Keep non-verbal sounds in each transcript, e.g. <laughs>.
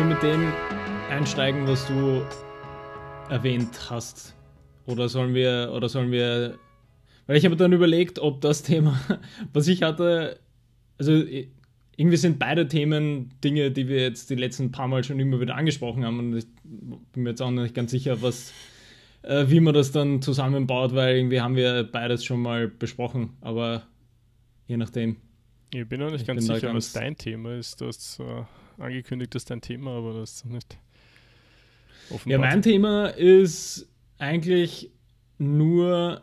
wir mit dem einsteigen, was du erwähnt hast? Oder sollen wir, oder sollen wir. Weil ich habe dann überlegt, ob das Thema, <laughs> was ich hatte, also irgendwie sind beide Themen Dinge, die wir jetzt die letzten paar Mal schon immer wieder angesprochen haben. Und ich bin mir jetzt auch nicht ganz sicher, was, äh, wie man das dann zusammenbaut, weil irgendwie haben wir beides schon mal besprochen. Aber je nachdem. Ich bin auch nicht ich ganz sicher, ganz was dein Thema ist. Du äh, angekündigt, dass dein Thema, aber das ist nicht offenbar. Ja, mein Thema ist eigentlich nur.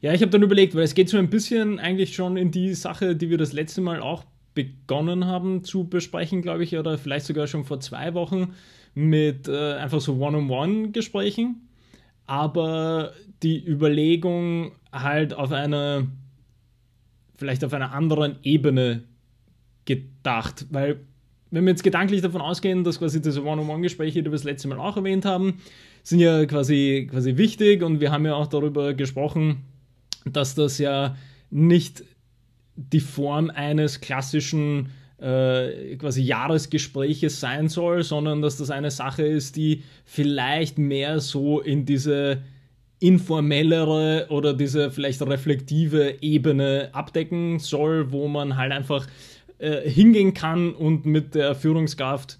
Ja, ich habe dann überlegt, weil es geht so ein bisschen eigentlich schon in die Sache, die wir das letzte Mal auch begonnen haben zu besprechen, glaube ich, oder vielleicht sogar schon vor zwei Wochen mit äh, einfach so One-on-One-Gesprächen. Aber die Überlegung halt auf einer, vielleicht auf einer anderen Ebene gedacht, weil wenn wir jetzt gedanklich davon ausgehen, dass quasi diese One-on-One-Gespräche, die wir das letzte Mal auch erwähnt haben, sind ja quasi, quasi wichtig und wir haben ja auch darüber gesprochen, dass das ja nicht die Form eines klassischen äh, quasi Jahresgespräches sein soll, sondern dass das eine Sache ist, die vielleicht mehr so in diese informellere oder diese vielleicht reflektive Ebene abdecken soll, wo man halt einfach äh, hingehen kann und mit der Führungskraft,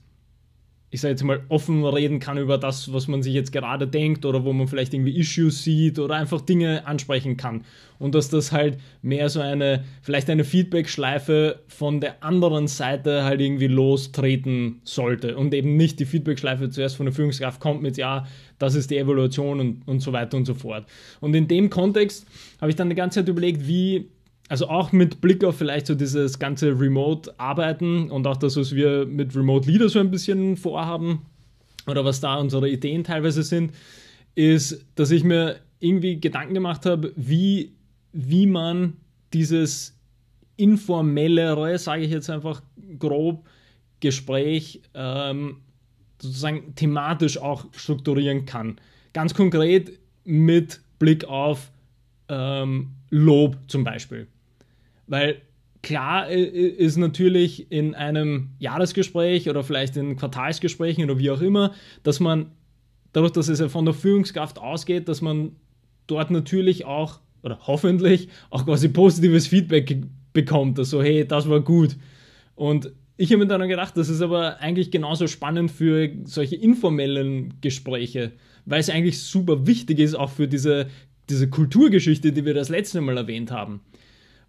ich sage jetzt mal, offen reden kann über das, was man sich jetzt gerade denkt oder wo man vielleicht irgendwie Issues sieht oder einfach Dinge ansprechen kann. Und dass das halt mehr so eine, vielleicht eine Feedback-Schleife von der anderen Seite halt irgendwie lostreten sollte und eben nicht die Feedback-Schleife zuerst von der Führungskraft kommt mit, ja, das ist die Evolution und, und so weiter und so fort. Und in dem Kontext habe ich dann die ganze Zeit überlegt, wie also auch mit Blick auf vielleicht so dieses ganze Remote-Arbeiten und auch das, was wir mit Remote Leader so ein bisschen vorhaben oder was da unsere Ideen teilweise sind, ist, dass ich mir irgendwie Gedanken gemacht habe, wie, wie man dieses informellere, sage ich jetzt einfach grob, Gespräch ähm, sozusagen thematisch auch strukturieren kann. Ganz konkret mit Blick auf ähm, Lob zum Beispiel. Weil klar äh, äh, ist natürlich in einem Jahresgespräch oder vielleicht in Quartalsgesprächen oder wie auch immer, dass man dadurch, dass es ja von der Führungskraft ausgeht, dass man dort natürlich auch oder hoffentlich auch quasi positives Feedback bekommt, dass so, hey, das war gut. Und ich habe mir dann gedacht, das ist aber eigentlich genauso spannend für solche informellen Gespräche, weil es eigentlich super wichtig ist, auch für diese, diese Kulturgeschichte, die wir das letzte Mal erwähnt haben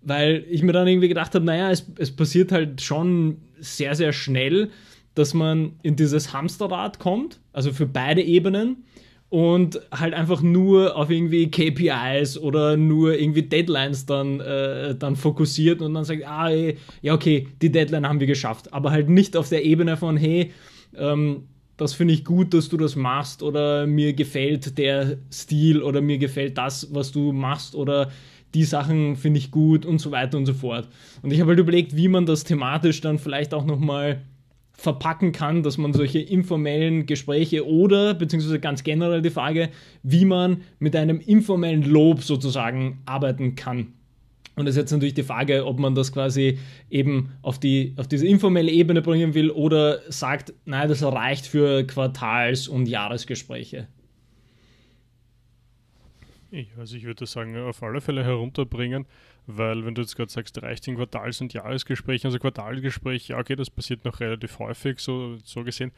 weil ich mir dann irgendwie gedacht habe, naja, es, es passiert halt schon sehr, sehr schnell, dass man in dieses Hamsterrad kommt, also für beide Ebenen und halt einfach nur auf irgendwie KPIs oder nur irgendwie Deadlines dann, äh, dann fokussiert und dann sagt, ah, ey, eh, ja, okay, die Deadline haben wir geschafft, aber halt nicht auf der Ebene von, hey, ähm, das finde ich gut, dass du das machst oder mir gefällt der Stil oder mir gefällt das, was du machst oder die Sachen finde ich gut und so weiter und so fort. Und ich habe halt überlegt, wie man das thematisch dann vielleicht auch nochmal verpacken kann, dass man solche informellen Gespräche oder beziehungsweise ganz generell die Frage, wie man mit einem informellen Lob sozusagen arbeiten kann. Und es ist jetzt natürlich die Frage, ob man das quasi eben auf, die, auf diese informelle Ebene bringen will oder sagt, nein, das reicht für Quartals- und Jahresgespräche. Ich, also ich würde sagen, auf alle Fälle herunterbringen, weil wenn du jetzt gerade sagst, reicht in Quartals- und Jahresgesprächen, also Quartalgespräch, ja okay, das passiert noch relativ häufig, so, so gesehen,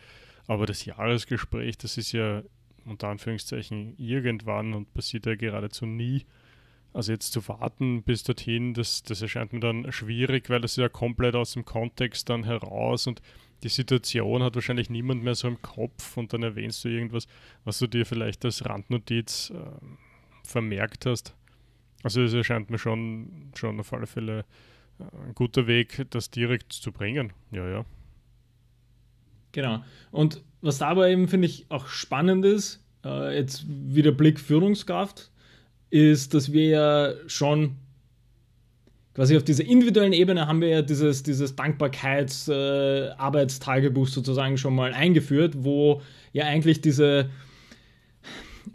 aber das Jahresgespräch, das ist ja unter Anführungszeichen irgendwann und passiert ja geradezu nie. Also jetzt zu warten bis dorthin, das, das erscheint mir dann schwierig, weil das ist ja komplett aus dem Kontext dann heraus und die Situation hat wahrscheinlich niemand mehr so im Kopf und dann erwähnst du irgendwas, was du dir vielleicht als Randnotiz äh, vermerkt hast. Also es erscheint mir schon, schon auf alle Fälle äh, ein guter Weg, das direkt zu bringen. Ja, ja. Genau. Und was dabei eben, finde ich, auch spannend ist, äh, jetzt wieder Blick Führungskraft, ist, dass wir ja schon quasi auf dieser individuellen Ebene haben wir ja dieses, dieses dankbarkeits äh, sozusagen schon mal eingeführt, wo ja eigentlich diese,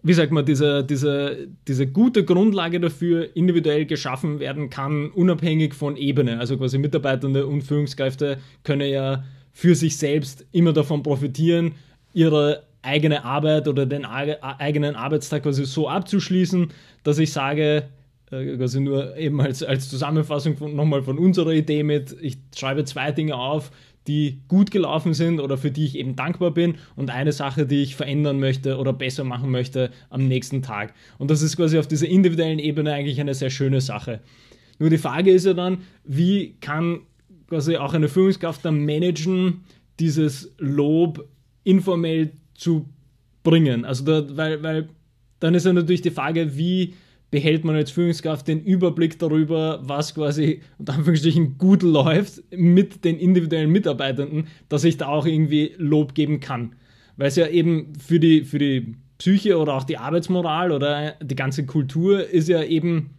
wie sagt man, diese, diese, diese gute Grundlage dafür individuell geschaffen werden kann, unabhängig von Ebene. Also quasi Mitarbeitende und Führungskräfte können ja für sich selbst immer davon profitieren, ihre eigene Arbeit oder den eigenen Arbeitstag quasi so abzuschließen, dass ich sage, äh, quasi nur eben als, als Zusammenfassung von, nochmal von unserer Idee mit, ich schreibe zwei Dinge auf, die gut gelaufen sind oder für die ich eben dankbar bin und eine Sache, die ich verändern möchte oder besser machen möchte am nächsten Tag. Und das ist quasi auf dieser individuellen Ebene eigentlich eine sehr schöne Sache. Nur die Frage ist ja dann, wie kann quasi auch eine Führungskraft dann managen, dieses Lob informell zu bringen. Also da, weil, weil dann ist ja natürlich die Frage, wie behält man als Führungskraft den Überblick darüber, was quasi unter Anführungsstrichen gut läuft mit den individuellen Mitarbeitenden, dass ich da auch irgendwie Lob geben kann. Weil es ja eben für die, für die Psyche oder auch die Arbeitsmoral oder die ganze Kultur ist ja eben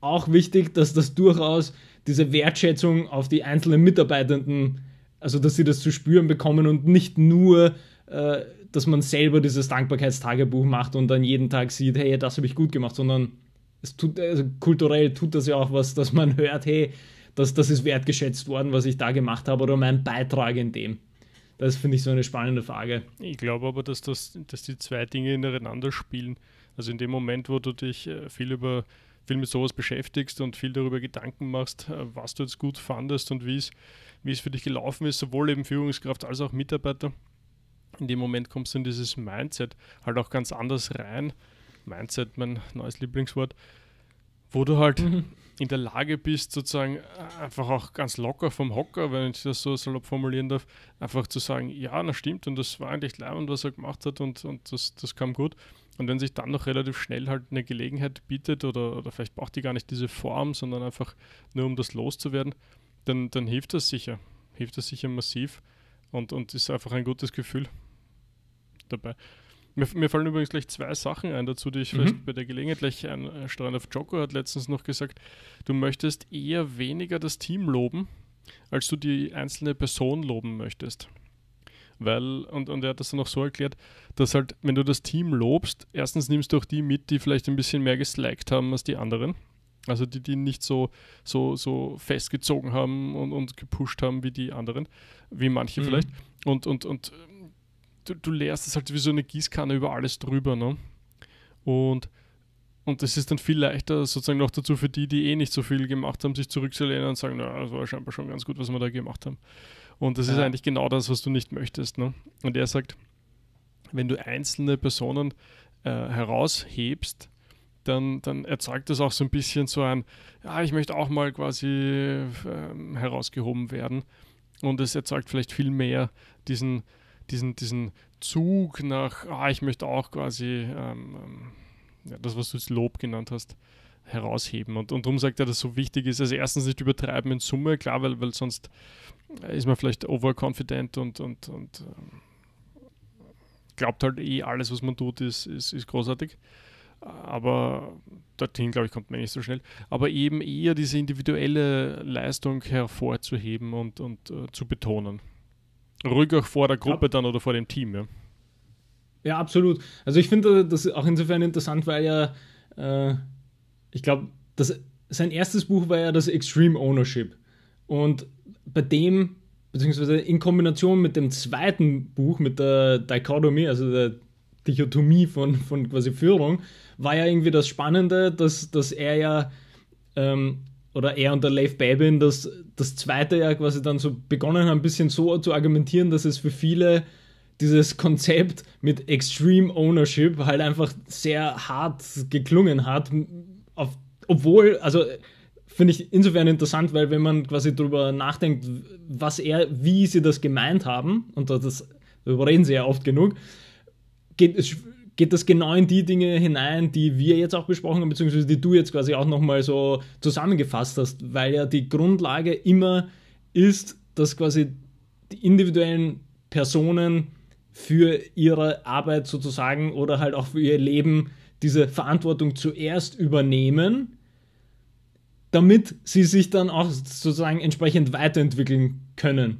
auch wichtig, dass das durchaus diese Wertschätzung auf die einzelnen Mitarbeitenden, also dass sie das zu spüren bekommen und nicht nur äh, dass man selber dieses Dankbarkeitstagebuch macht und dann jeden Tag sieht, hey, das habe ich gut gemacht, sondern es tut, also kulturell tut das ja auch was, dass man <laughs> hört, hey, das, das ist wertgeschätzt worden, was ich da gemacht habe oder mein Beitrag in dem. Das finde ich so eine spannende Frage. Ich glaube aber, dass, das, dass die zwei Dinge ineinander spielen. Also in dem Moment, wo du dich äh, viel über viel mit sowas beschäftigst und viel darüber Gedanken machst, äh, was du jetzt gut fandest und wie es für dich gelaufen ist, sowohl eben Führungskraft als auch Mitarbeiter, in dem Moment kommst du in dieses Mindset halt auch ganz anders rein. Mindset, mein neues Lieblingswort, wo du halt mhm. in der Lage bist, sozusagen äh, einfach auch ganz locker vom Hocker, wenn ich das so salopp formulieren darf, einfach zu sagen, ja, das stimmt und das war eigentlich leibend, was er gemacht hat und, und das, das kam gut. Und wenn sich dann noch relativ schnell halt eine Gelegenheit bietet oder, oder vielleicht braucht die gar nicht diese Form, sondern einfach nur um das loszuwerden, dann, dann hilft das sicher. Hilft das sicher massiv und, und ist einfach ein gutes Gefühl dabei. Mir, mir, fallen übrigens gleich zwei Sachen ein dazu, die ich mhm. vielleicht bei der Gelegenheit gleich einsteuern Auf Joko hat letztens noch gesagt, du möchtest eher weniger das Team loben, als du die einzelne Person loben möchtest. Weil, und, und er hat das dann auch so erklärt, dass halt, wenn du das Team lobst, erstens nimmst du auch die mit, die vielleicht ein bisschen mehr gesliked haben als die anderen. Also die, die nicht so, so, so festgezogen haben und, und gepusht haben wie die anderen, wie manche mhm. vielleicht. Und, und, und du, du leerst es halt wie so eine Gießkanne über alles drüber, ne? Und und es ist dann viel leichter, sozusagen noch dazu für die, die eh nicht so viel gemacht haben, sich zurückzulehnen und sagen, na, das war scheinbar schon ganz gut, was wir da gemacht haben. Und das ja. ist eigentlich genau das, was du nicht möchtest. Ne? Und er sagt, wenn du einzelne Personen äh, heraushebst, dann, dann erzeugt das auch so ein bisschen so ein, ja, ich möchte auch mal quasi äh, herausgehoben werden. Und es erzeugt vielleicht viel mehr diesen, diesen, diesen Zug nach, ah, ich möchte auch quasi ähm, ähm, ja, das, was du jetzt Lob genannt hast, herausheben. Und, und darum sagt er, dass so wichtig ist, also erstens nicht übertreiben in Summe, klar, weil, weil sonst äh, ist man vielleicht overconfident und, und, und ähm, glaubt halt eh, alles, was man tut, ist, ist, ist großartig. Aber dorthin, glaube ich, kommt man eh nicht so schnell. Aber eben eher diese individuelle Leistung hervorzuheben und, und äh, zu betonen. Ruhig auch vor der Gruppe ja. dann oder vor dem Team, ja. Ja, absolut. Also ich finde äh, das auch insofern interessant, weil ja, äh, ich glaube, sein erstes Buch war ja das Extreme Ownership. Und bei dem, beziehungsweise in Kombination mit dem zweiten Buch, mit der Dichotomie, also der Dichotomie von, von quasi Führung, war ja irgendwie das Spannende, dass, dass er ja ähm, oder er und der Leif Babin das, das zweite Jahr quasi dann so begonnen haben, ein bisschen so zu argumentieren, dass es für viele dieses Konzept mit Extreme Ownership halt einfach sehr hart geklungen hat, auf, obwohl, also finde ich insofern interessant, weil wenn man quasi darüber nachdenkt, was er, wie sie das gemeint haben, und das, darüber reden sie ja oft genug, geht, es geht das genau in die Dinge hinein, die wir jetzt auch besprochen haben, beziehungsweise die du jetzt quasi auch nochmal so zusammengefasst hast, weil ja die Grundlage immer ist, dass quasi die individuellen Personen für ihre Arbeit sozusagen oder halt auch für ihr Leben diese Verantwortung zuerst übernehmen, damit sie sich dann auch sozusagen entsprechend weiterentwickeln können.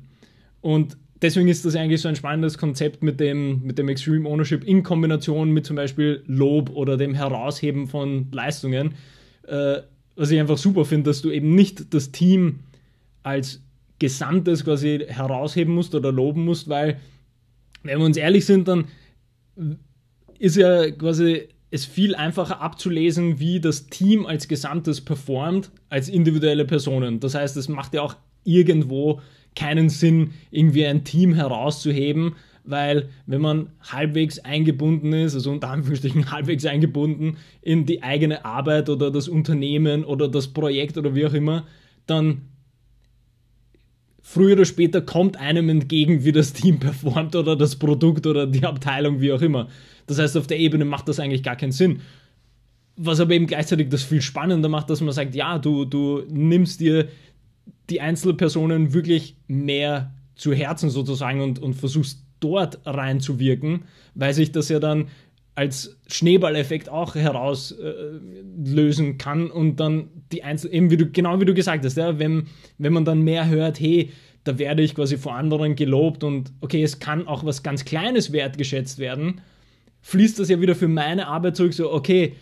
Und deswegen ist das eigentlich so ein spannendes Konzept mit dem, mit dem Extreme Ownership in Kombination mit zum Beispiel Lob oder dem Herausheben von Leistungen. Äh, was ich einfach super finde, dass du eben nicht das Team als Gesamtes quasi herausheben musst oder loben musst, weil, wenn wir uns ehrlich sind, dann ist ja quasi es viel einfacher abzulesen, wie das Team als Gesamtes performt, als individuelle Personen. Das heißt, es macht ja auch irgendwo keinen Sinn, irgendwie ein Team herauszuheben, weil wenn man halbwegs eingebunden ist, also unter Anführungsstrichen <laughs> halbwegs eingebunden in die eigene Arbeit oder das Unternehmen oder das Projekt oder wie auch immer, dann früher oder später kommt einem entgegen, wie das Team <laughs> performt oder das Produkt oder die Abteilung, wie auch immer. Das heißt, auf der Ebene macht das eigentlich gar keinen Sinn. Was aber eben gleichzeitig das viel spannender macht, dass man sagt, ja, du, du nimmst dir die Einzelpersonen wirklich mehr zu Herzen sozusagen und, und versuchst dort reinzuwirken, weil sich das ja dann als Schneeballeffekt auch herauslösen äh, kann und dann die Einzel eben wie du genau wie du gesagt hast, ja, wenn, wenn man dann mehr hört, hey, da werde ich quasi vor anderen gelobt und okay, es kann auch was ganz Kleines wertgeschätzt werden, fließt das ja wieder für meine Arbeit zurück, so okay,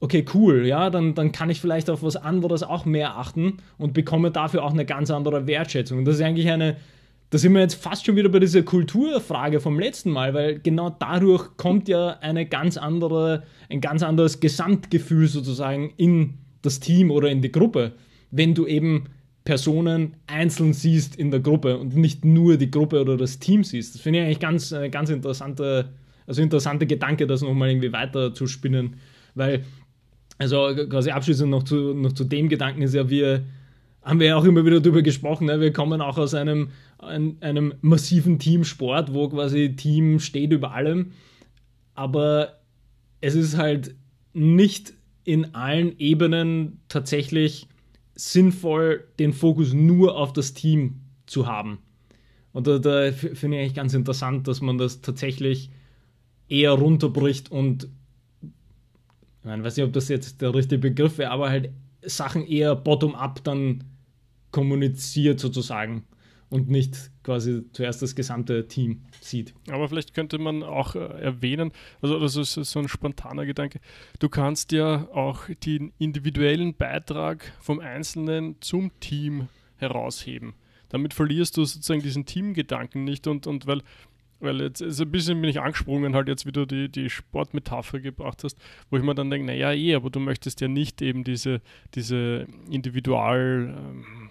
okay, cool, ja, dann, dann kann ich vielleicht auf was anderes auch mehr achten und bekomme dafür auch eine ganz andere Wertschätzung. Und das ist eigentlich eine, da sind wir jetzt fast schon wieder bei dieser Kulturfrage vom letzten Mal, weil genau dadurch kommt ja eine ganz andere, ein ganz anderes Gesamtgefühl sozusagen in das Team oder in die Gruppe, wenn du eben Personen einzeln siehst in der Gruppe und nicht nur die Gruppe oder das Team siehst. Das finde ich eigentlich ganz, eine äh, ganz interessante, also interessante Gedanke, das nochmal irgendwie weiter zu spinnen, weil also äh, quasi abschließend noch zu, noch zu dem Gedanken ist ja, wir haben wir ja auch immer wieder darüber gesprochen, ne? wir kommen auch aus einem, ein, einem massiven Teamsport, wo quasi Team steht über allem, aber es ist halt nicht in allen Ebenen tatsächlich sinnvoll, den Fokus nur auf das Team zu haben. Und da, da finde ich eigentlich ganz interessant, dass man das tatsächlich eher runterbricht und ich weiß nicht, ob das jetzt der richtige Begriff wäre, aber halt Sachen eher bottom-up dann kommuniziert sozusagen und nicht quasi zuerst das gesamte Team sieht. Aber vielleicht könnte man auch äh, erwähnen, also das ist so ein spontaner Gedanke, du kannst ja auch den individuellen Beitrag vom Einzelnen zum Team herausheben. Damit verlierst du sozusagen diesen Teamgedanken nicht und, und weil weil jetzt ist also ein bisschen bin ich angesprungen, halt jetzt wieder die, die Sportmetapher gebracht hast, wo ich mir dann denke, naja, eh, aber du möchtest ja nicht eben diese, diese Individual, ähm,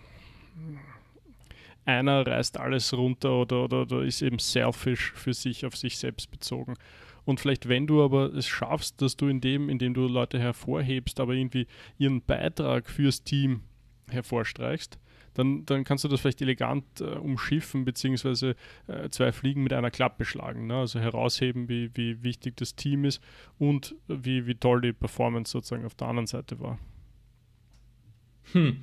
einer reißt alles runter oder, oder, oder ist eben selfish für sich, auf sich selbst bezogen. Und vielleicht, wenn du aber es schaffst, dass du in dem, indem du Leute hervorhebst, aber irgendwie ihren Beitrag fürs Team hervorstreichst, dann, dann kannst du das vielleicht elegant äh, umschiffen, beziehungsweise äh, zwei Fliegen mit einer Klappe schlagen. Ne? Also herausheben, wie, wie wichtig das Team ist und wie, wie toll die Performance sozusagen auf der anderen Seite war. Hm.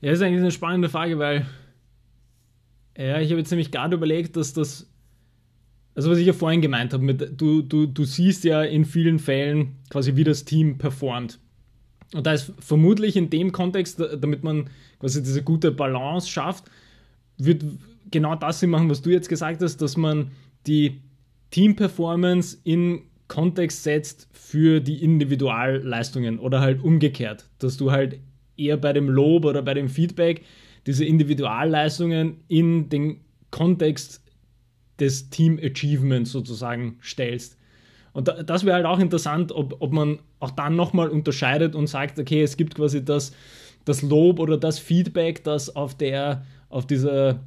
Ja, das ist eigentlich eine spannende Frage, weil ja, ich habe jetzt nämlich gerade überlegt, dass das, also was ich ja vorhin gemeint habe, mit, du, du, du siehst ja in vielen Fällen quasi, wie das Team performt. Und da ist vermutlich in dem Kontext, damit man quasi diese gute Balance schafft, wird genau das Sinn machen, was du jetzt gesagt hast, dass man die Team-Performance in Kontext setzt für die Individualleistungen oder halt umgekehrt, dass du halt eher bei dem Lob oder bei dem Feedback diese Individualleistungen in den Kontext des Team Achievements sozusagen stellst. Und da, das wäre halt auch interessant, ob, ob man auch dann nochmal unterscheidet und sagt, okay, es gibt quasi das, das Lob oder das Feedback, das auf der, auf dieser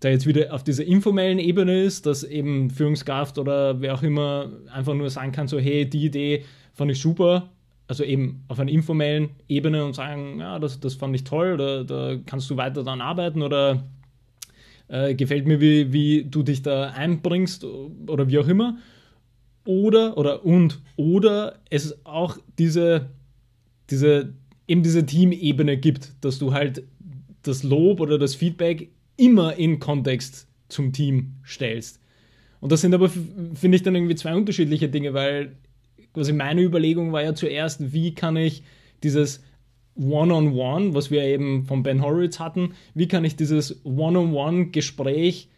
da jetzt wieder auf dieser informellen Ebene ist, dass eben Führungskraft oder wer auch immer einfach nur sagen kann, so hey, die Idee fand ich super, also eben auf einer informellen Ebene und sagen, ja, das, das fand ich toll, da, da kannst du weiter daran arbeiten oder äh, gefällt mir, wie, wie du dich da einbringst oder wie auch immer oder oder und oder es auch diese, diese eben diese Teamebene gibt, dass du halt das Lob oder das Feedback immer in Kontext zum Team stellst. Und das sind aber, finde ich, dann irgendwie zwei unterschiedliche Dinge, weil quasi meine Überlegung war ja zuerst, wie kann ich dieses One-on-One, -on -one, was wir eben von Ben Horowitz hatten, wie kann ich dieses One-on-One-Gespräch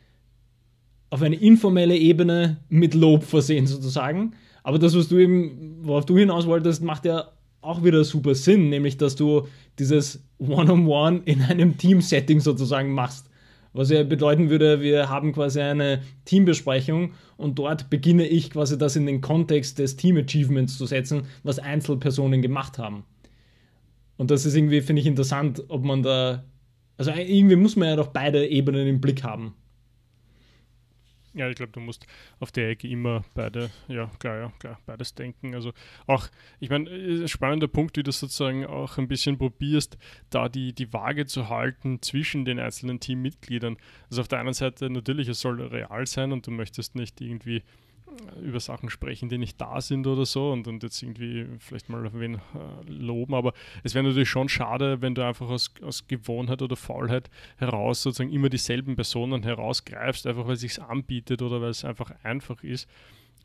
auf eine informelle Ebene mit Lob versehen sozusagen. Aber das, was du eben, worauf du hinaus wolltest, macht ja auch wieder super Sinn, nämlich dass du dieses One-on-One -on -One in einem Team-Setting sozusagen machst. Was ja bedeuten würde, wir haben quasi eine Teambesprechung und dort beginne ich quasi das in den Kontext des Team-Achievements zu setzen, was Einzelpersonen gemacht haben. Und das ist irgendwie, finde ich, interessant, ob man da. Also äh, irgendwie muss man ja doch beide Ebenen im Blick haben. Ja, ich glaube, du musst auf der Ecke immer beide, ja klar, ja, klar, beides denken. Also auch, ich meine, äh, spannender Punkt, wie du sozusagen auch ein bisschen probierst, da die, die Waage zu halten zwischen den einzelnen Teammitgliedern. Also auf der einen Seite natürlich, es soll real sein und du möchtest nicht irgendwie über Sachen sprechen, die nicht da sind oder so und, und jetzt irgendwie vielleicht mal auf wen äh, loben, aber es wäre natürlich schon schade, wenn du einfach aus, aus Gewohnheit oder Faulheit heraus sozusagen immer dieselben Personen herausgreifst, einfach weil es sich anbietet oder weil es einfach einfach ist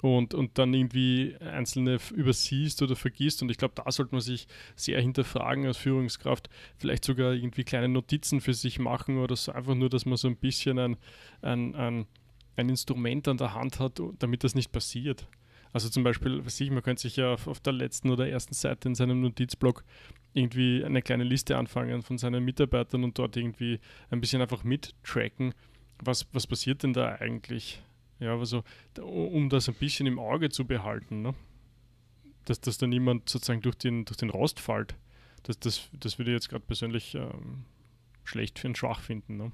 und, und dann irgendwie einzelne übersiehst oder vergisst. Und ich glaube, da sollte man sich sehr hinterfragen als Führungskraft, vielleicht sogar irgendwie kleine Notizen für sich machen oder so, einfach nur, dass man so ein bisschen ein, ein, ein ein Instrument an der Hand hat, damit das nicht passiert. Also zum Beispiel, weiß ich, man könnte sich ja auf, auf der letzten oder ersten Seite in seinem Notizblock irgendwie eine kleine Liste anfangen von seinen Mitarbeitern und dort irgendwie ein bisschen einfach mittracken, was, was passiert denn da eigentlich? Ja, also um das ein bisschen im Auge zu behalten, ne? dass, dass da niemand sozusagen durch den, durch den Rost fällt. Das, das, das würde ich jetzt gerade persönlich ähm, schlecht einen schwach finden. Ne?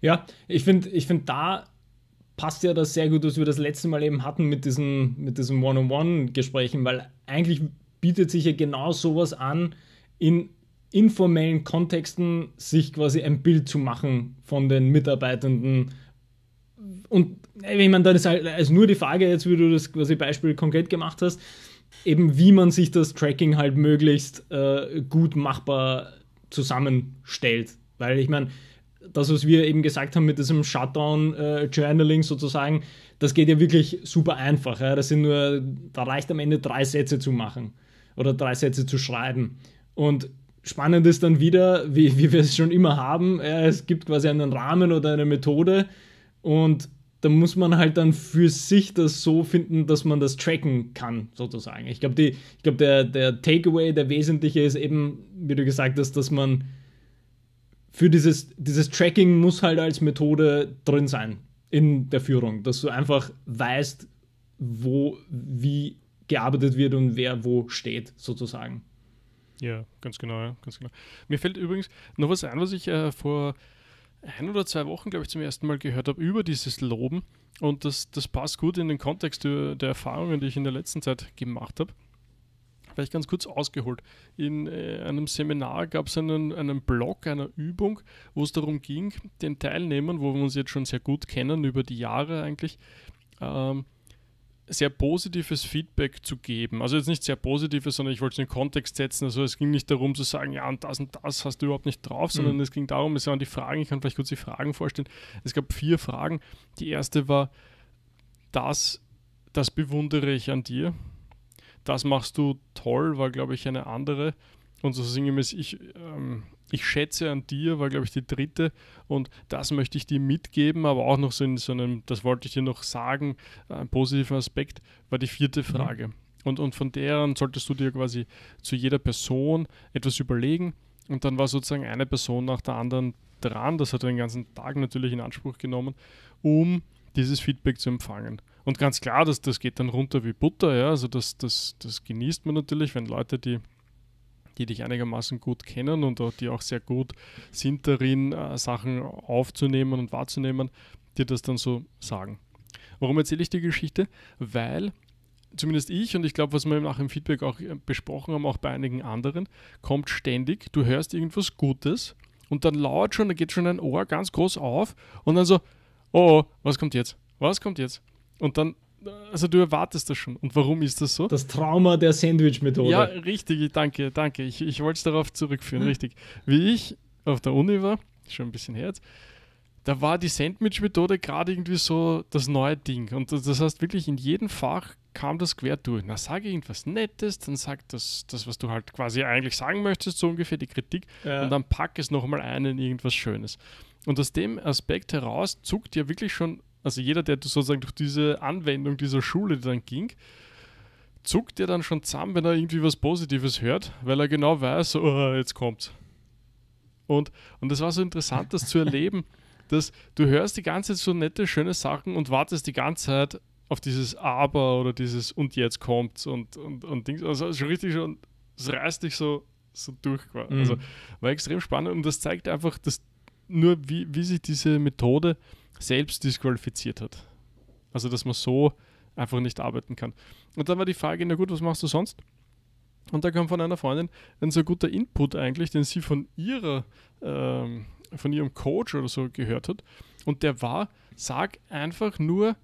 Ja, ich finde, ich find, da passt ja das sehr gut, was wir das letzte Mal eben hatten mit diesen, mit diesen One-on-One-Gesprächen, weil eigentlich bietet sich ja genau sowas an, in informellen Kontexten sich quasi ein Bild zu machen von den Mitarbeitenden. Und äh, ich meine, dann ist halt also nur die Frage, jetzt wie du das quasi Beispiel konkret gemacht hast, eben wie man sich das Tracking halt möglichst äh, gut machbar zusammenstellt. Weil ich meine, das, was wir eben gesagt haben mit diesem Shutdown-Journaling äh, sozusagen, das geht ja wirklich super einfach. Ja? Das sind nur, da reicht am Ende drei Sätze zu machen oder drei Sätze zu schreiben. Und spannend ist dann wieder, wie, wie wir es schon immer haben, äh, es gibt quasi einen Rahmen oder eine Methode und da muss man halt dann für sich das so finden, dass man das tracken kann, sozusagen. Ich glaube, glaub, der, der Takeaway, der wesentliche ist eben, wie du gesagt hast, dass man für dieses, dieses Tracking muss halt als Methode drin sein in der Führung, dass du einfach weißt, wo, wie gearbeitet wird und wer wo steht, sozusagen. Ja, ganz genau, ja, ganz genau. Mir fällt übrigens noch was ein, was ich äh, vor ein oder zwei Wochen, glaube ich, zum ersten Mal gehört habe über dieses Loben. Und das, das passt gut in den Kontext der, der Erfahrungen, die ich in der letzten Zeit gemacht habe. Vielleicht ganz kurz ausgeholt. In äh, einem Seminar gab es einen, einen Blog einer Übung, wo es darum ging, den Teilnehmern, wo wir uns jetzt schon sehr gut kennen über die Jahre eigentlich, ähm, sehr positives Feedback zu geben. Also jetzt nicht sehr positives, sondern ich wollte es in den Kontext setzen. Also es ging nicht darum zu sagen, ja, und das und das hast du überhaupt nicht drauf, sondern mhm. es ging darum, es waren die Fragen, ich kann vielleicht kurz die Fragen vorstellen. Es gab vier Fragen. Die erste war, das, das bewundere ich an dir das machst du toll, war, glaube ich, eine andere. Und so sinngemäß, ich, ähm, ich schätze an dir, war, glaube ich, die dritte. Und das möchte ich dir mitgeben, aber auch noch so in so einem, das wollte ich dir noch sagen, ein äh, positiver Aspekt, war die vierte mhm. Frage. Mhm. Und, und von deren solltest du dir quasi zu jeder Person etwas überlegen. Und dann war sozusagen eine Person nach der anderen dran. Das hat den ganzen Tag natürlich in Anspruch genommen, um dieses Feedback zu empfangen. Und ganz klar, dass das geht dann runter wie Butter, ja. Also das, das, das genießt man natürlich, wenn Leute, die, die dich einigermaßen gut kennen und auch, die auch sehr gut sind darin, äh, Sachen aufzunehmen und wahrzunehmen, dir das dann so sagen. Warum erzähle ich die Geschichte? Weil zumindest ich und ich glaube, was wir nach dem Feedback auch äh, besprochen haben, auch bei einigen anderen, kommt ständig, du hörst irgendwas Gutes und dann lauert schon, da geht schon ein Ohr ganz groß auf und dann so, Oh, oh, was kommt jetzt? Was kommt jetzt? Und dann, also du erwartest das schon. Und warum ist das so? Das Trauma der Sandwich-Methode. Ja, richtig, danke, danke. Ich, ich wollte es darauf zurückführen, hm. richtig. Wie ich auf der Uni war, schon ein bisschen her jetzt, da war die Sandwich-Methode gerade irgendwie so das neue Ding. Und das heißt wirklich, in jedem Fach kam das quer durch. Na, sag irgendwas Nettes, dann sag das, das was du halt quasi eigentlich sagen möchtest, so ungefähr die Kritik, ja. und dann pack es nochmal ein in irgendwas Schönes. Und aus dem Aspekt heraus zuckt ja wirklich schon, also jeder, der sozusagen durch diese Anwendung dieser Schule dann ging, zuckt ja dann schon zusammen, wenn er irgendwie was Positives hört, weil er genau weiß, oh, jetzt kommt's. Und, und das war so interessant, das zu <laughs> erleben, dass du hörst die ganze Zeit so nette, schöne Sachen und wartest die ganze Zeit auf dieses Aber oder dieses und jetzt kommt's und, und, und Dings. Also schon richtig schon, es reißt dich so, so durch. Mhm. Also war extrem spannend und das zeigt einfach, dass nur, wie, wie sich diese Methode selbst disqualifiziert hat. Also, dass man so einfach nicht arbeiten kann. Und dann war die Frage, na gut, was machst du sonst? Und da kam von einer Freundin ein so guter Input eigentlich, den sie von ihrer, ähm, von ihrem Coach oder so gehört hat. Und der war, sag einfach nur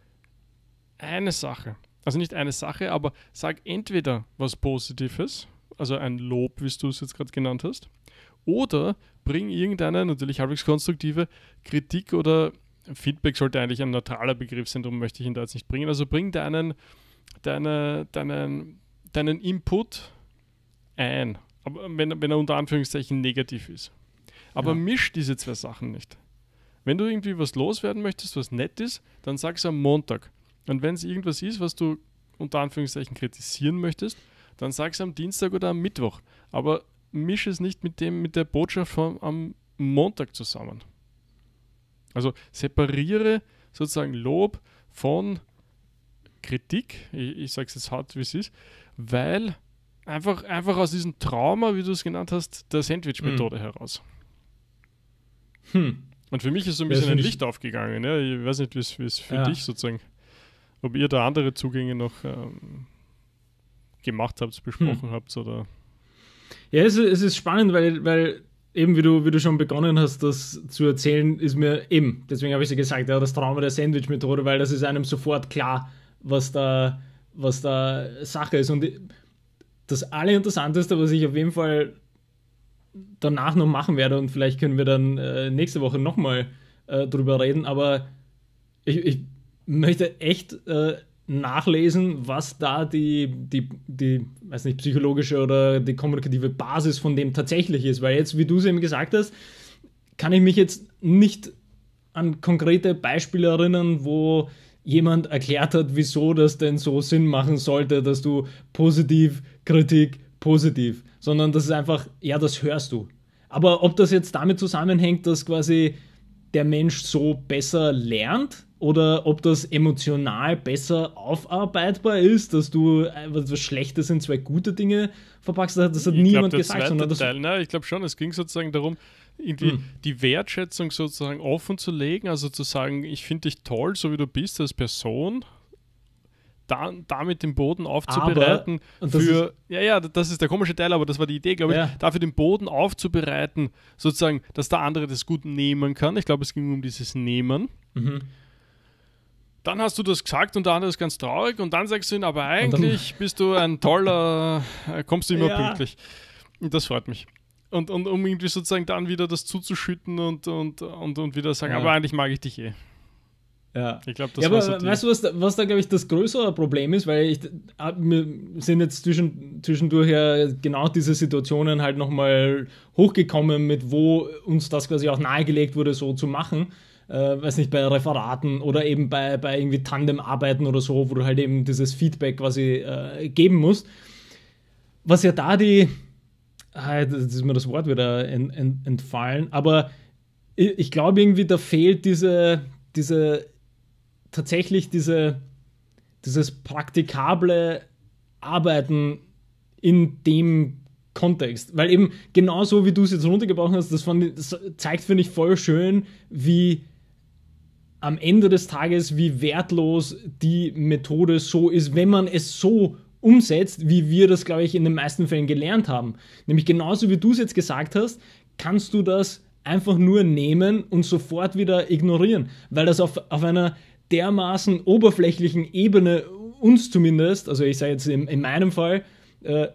eine Sache. Also nicht eine Sache, aber sag entweder was Positives, also ein Lob, wie du es jetzt gerade genannt hast, oder bring irgendeine natürlich halbwegs konstruktive Kritik oder Feedback sollte eigentlich ein neutraler Begriff sein, darum möchte ich ihn da jetzt nicht bringen. Also bring deinen, deine, deinen, deinen Input ein, aber wenn, wenn er unter Anführungszeichen negativ ist. Aber ja. misch diese zwei Sachen nicht. Wenn du irgendwie was loswerden möchtest, was nett ist, dann sag es am Montag. Und wenn es irgendwas ist, was du unter Anführungszeichen kritisieren möchtest, dann sag es am Dienstag oder am Mittwoch. Aber mische es nicht mit dem, mit der Botschaft vom, am Montag zusammen. Also separiere sozusagen Lob von Kritik, ich, ich sage es jetzt hart, wie es ist, weil einfach, einfach aus diesem Trauma, wie du es genannt hast, der Sandwich-Methode hm. heraus. Hm. Und für mich ist so ein bisschen ein Licht aufgegangen. Ja? Ich weiß nicht, wie es für ja. dich sozusagen, ob ihr da andere Zugänge noch ähm, gemacht habt, besprochen hm. habt oder ja, es, es ist spannend, weil, weil eben wie du, wie du schon begonnen hast, das zu erzählen, ist mir eben, deswegen habe ich es ja gesagt, ja, das Trauma der Sandwich-Methode, weil das ist einem sofort klar, was da, was da Sache ist. Und das Allerinteressanteste, was ich auf jeden Fall danach noch machen werde, und vielleicht können wir dann äh, nächste Woche nochmal äh, drüber reden, aber ich, ich möchte echt äh, nachlesen, was da die, die, die, weiß nicht, psychologische oder die kommunikative Basis von dem tatsächlich ist. Weil jetzt, wie du es eben gesagt hast, kann ich mich jetzt nicht an konkrete Beispiele erinnern, wo jemand erklärt hat, wieso das denn so Sinn machen sollte, dass du positiv, Kritik, positiv, sondern das ist einfach, ja, das hörst du. Aber ob das jetzt damit zusammenhängt, dass quasi der Mensch so besser lernt, oder ob das emotional besser aufarbeitbar ist, dass du etwas äh, Schlechtes in zwei gute Dinge verpackst, das hat ich niemand glaub, gesagt. Sondern das Teil, na, ich glaube schon, es ging sozusagen darum, irgendwie hm. die Wertschätzung sozusagen offen zu legen, also zu sagen, ich finde dich toll, so wie du bist als Person, dann, damit den Boden aufzubereiten aber, für, ist, ja, ja, das ist der komische Teil, aber das war die Idee, glaube ich, dafür den Boden aufzubereiten, sozusagen, dass der andere das gut nehmen kann. Ich glaube, es ging um dieses Nehmen. Mhm dann hast du das gesagt und der andere ist ganz traurig und dann sagst du ihn, aber eigentlich bist du ein toller, äh, kommst du immer ja. pünktlich. Und das freut mich. Und, und um irgendwie sozusagen dann wieder das zuzuschütten und, und, und, und wieder sagen, ja. aber eigentlich mag ich dich eh. Ja. Ich glaube, das ja, aber so weißt du, was, was da, glaube ich, das größere Problem ist, weil ich, ah, wir sind jetzt zwischen, zwischendurch ja genau diese Situationen halt nochmal hochgekommen, mit wo uns das quasi auch nahegelegt wurde, so zu machen äh, weiß nicht, bei Referaten oder eben bei, bei irgendwie Tandemarbeiten oder so, wo du halt eben dieses Feedback quasi äh, geben musst. Was ja da die, ah, jetzt ist mir das Wort wieder ent, ent, entfallen, aber ich, ich glaube irgendwie, da fehlt diese, diese, tatsächlich diese, dieses praktikable Arbeiten in dem Kontext. Weil eben genauso wie du es jetzt runtergebrochen hast, das, fand, das zeigt, finde ich, voll schön, wie am Ende des Tages, wie wertlos die Methode so ist, wenn man es so umsetzt, wie wir das, glaube ich, in den meisten Fällen gelernt haben. Nämlich genauso wie du es jetzt gesagt hast, kannst du das einfach nur nehmen und sofort wieder ignorieren, weil das auf, auf einer dermaßen oberflächlichen Ebene uns zumindest, also ich sage jetzt in, in meinem Fall, äh,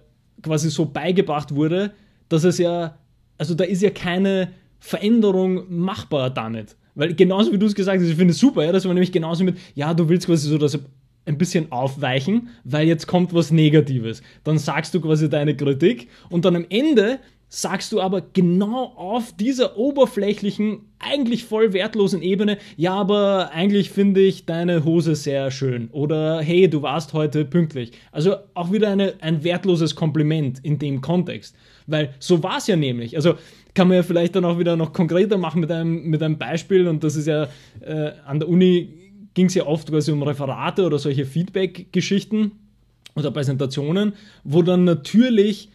quasi so beigebracht wurde, dass es ja, also da ist ja keine Veränderung machbar damit. Weil genauso wie du es gesagt hast, ich finde es super, ja, dass man nämlich genauso mit, ja, du willst quasi so das ein bisschen aufweichen, weil jetzt kommt was Negatives. Dann sagst du quasi deine Kritik und dann am Ende sagst du aber genau auf dieser oberflächlichen, eigentlich voll wertlosen Ebene, ja, aber eigentlich finde ich deine Hose sehr schön oder hey, du warst heute pünktlich. Also auch wieder eine, ein wertloses Kompliment in dem Kontext, weil so war es ja nämlich. Also kann man ja vielleicht dann auch wieder noch konkreter machen mit einem, mit einem Beispiel. Und das ist ja äh, an der Uni ging es ja oft quasi um Referate oder solche Feedback-Geschichten oder Präsentationen, wo dann natürlich,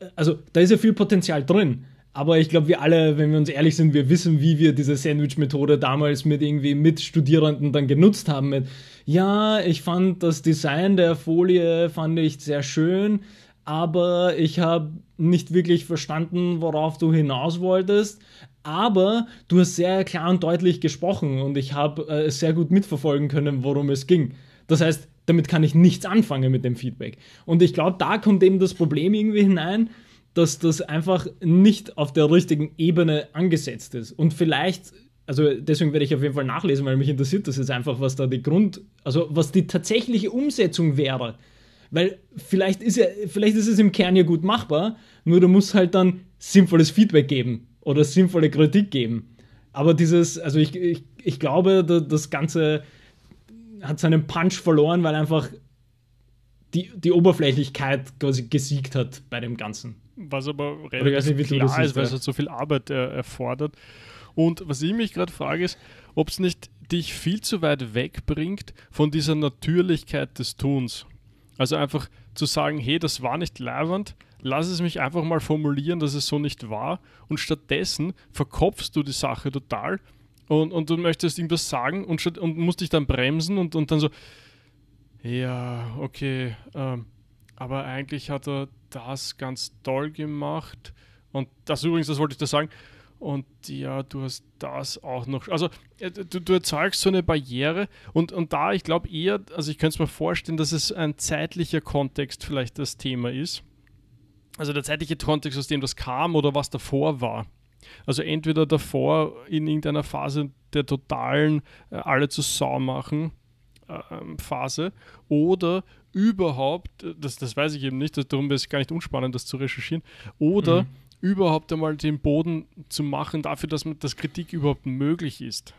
äh, also da ist ja viel Potenzial drin. Aber ich glaube, wir alle, wenn wir uns ehrlich sind, wir wissen, wie wir diese Sandwich-Methode damals mit irgendwie mit Studierenden dann genutzt haben. Mit, ja, ich fand das Design der Folie fand ich sehr schön, aber ich habe nicht wirklich verstanden, worauf du hinaus wolltest, aber du hast sehr klar und deutlich gesprochen und ich habe äh, sehr gut mitverfolgen können, worum es ging. Das heißt, damit kann ich nichts anfangen mit dem Feedback. Und ich glaube, da kommt eben das Problem irgendwie hinein, dass das einfach nicht auf der richtigen Ebene angesetzt ist. Und vielleicht, also deswegen werde ich auf jeden Fall nachlesen, weil mich interessiert das jetzt einfach, was da die Grund, also was die tatsächliche Umsetzung wäre. Weil vielleicht ist, ja, vielleicht ist es im Kern ja gut machbar, nur du musst halt dann sinnvolles Feedback geben oder sinnvolle Kritik geben. Aber dieses, also ich, ich, ich glaube, das Ganze hat seinen Punch verloren, weil einfach die, die Oberflächlichkeit quasi gesiegt hat bei dem Ganzen. Was aber relativ nicht, klar ist, weil es halt so viel Arbeit äh, erfordert. Und was ich mich gerade frage, ist, ob es nicht dich viel zu weit wegbringt von dieser Natürlichkeit des Tuns. Also einfach zu sagen, hey, das war nicht leiwand, lass es mich einfach mal formulieren, dass es so nicht war und stattdessen verkopfst du die Sache total und, und du möchtest irgendwas sagen und, statt, und musst dich dann bremsen und, und dann so, ja, okay, ähm, aber eigentlich hat er das ganz toll gemacht und das übrigens, das wollte ich da sagen, und ja, du hast das auch noch. Also, äh, du, du erzeugst so eine Barriere. Und, und da, ich glaube eher, also ich könnte es mir vorstellen, dass es ein zeitlicher Kontext vielleicht das Thema ist. Also der zeitliche Kontext, aus dem das kam oder was davor war. Also entweder davor in irgendeiner Phase der totalen äh, alle zu Sau machen äh, ähm, Phase oder überhaupt, äh, das, das weiß ich eben nicht, darum wäre es gar nicht unspannend, das zu recherchieren, oder mhm überhaupt einmal den Boden zu machen dafür, dass, man, dass Kritik überhaupt möglich ist.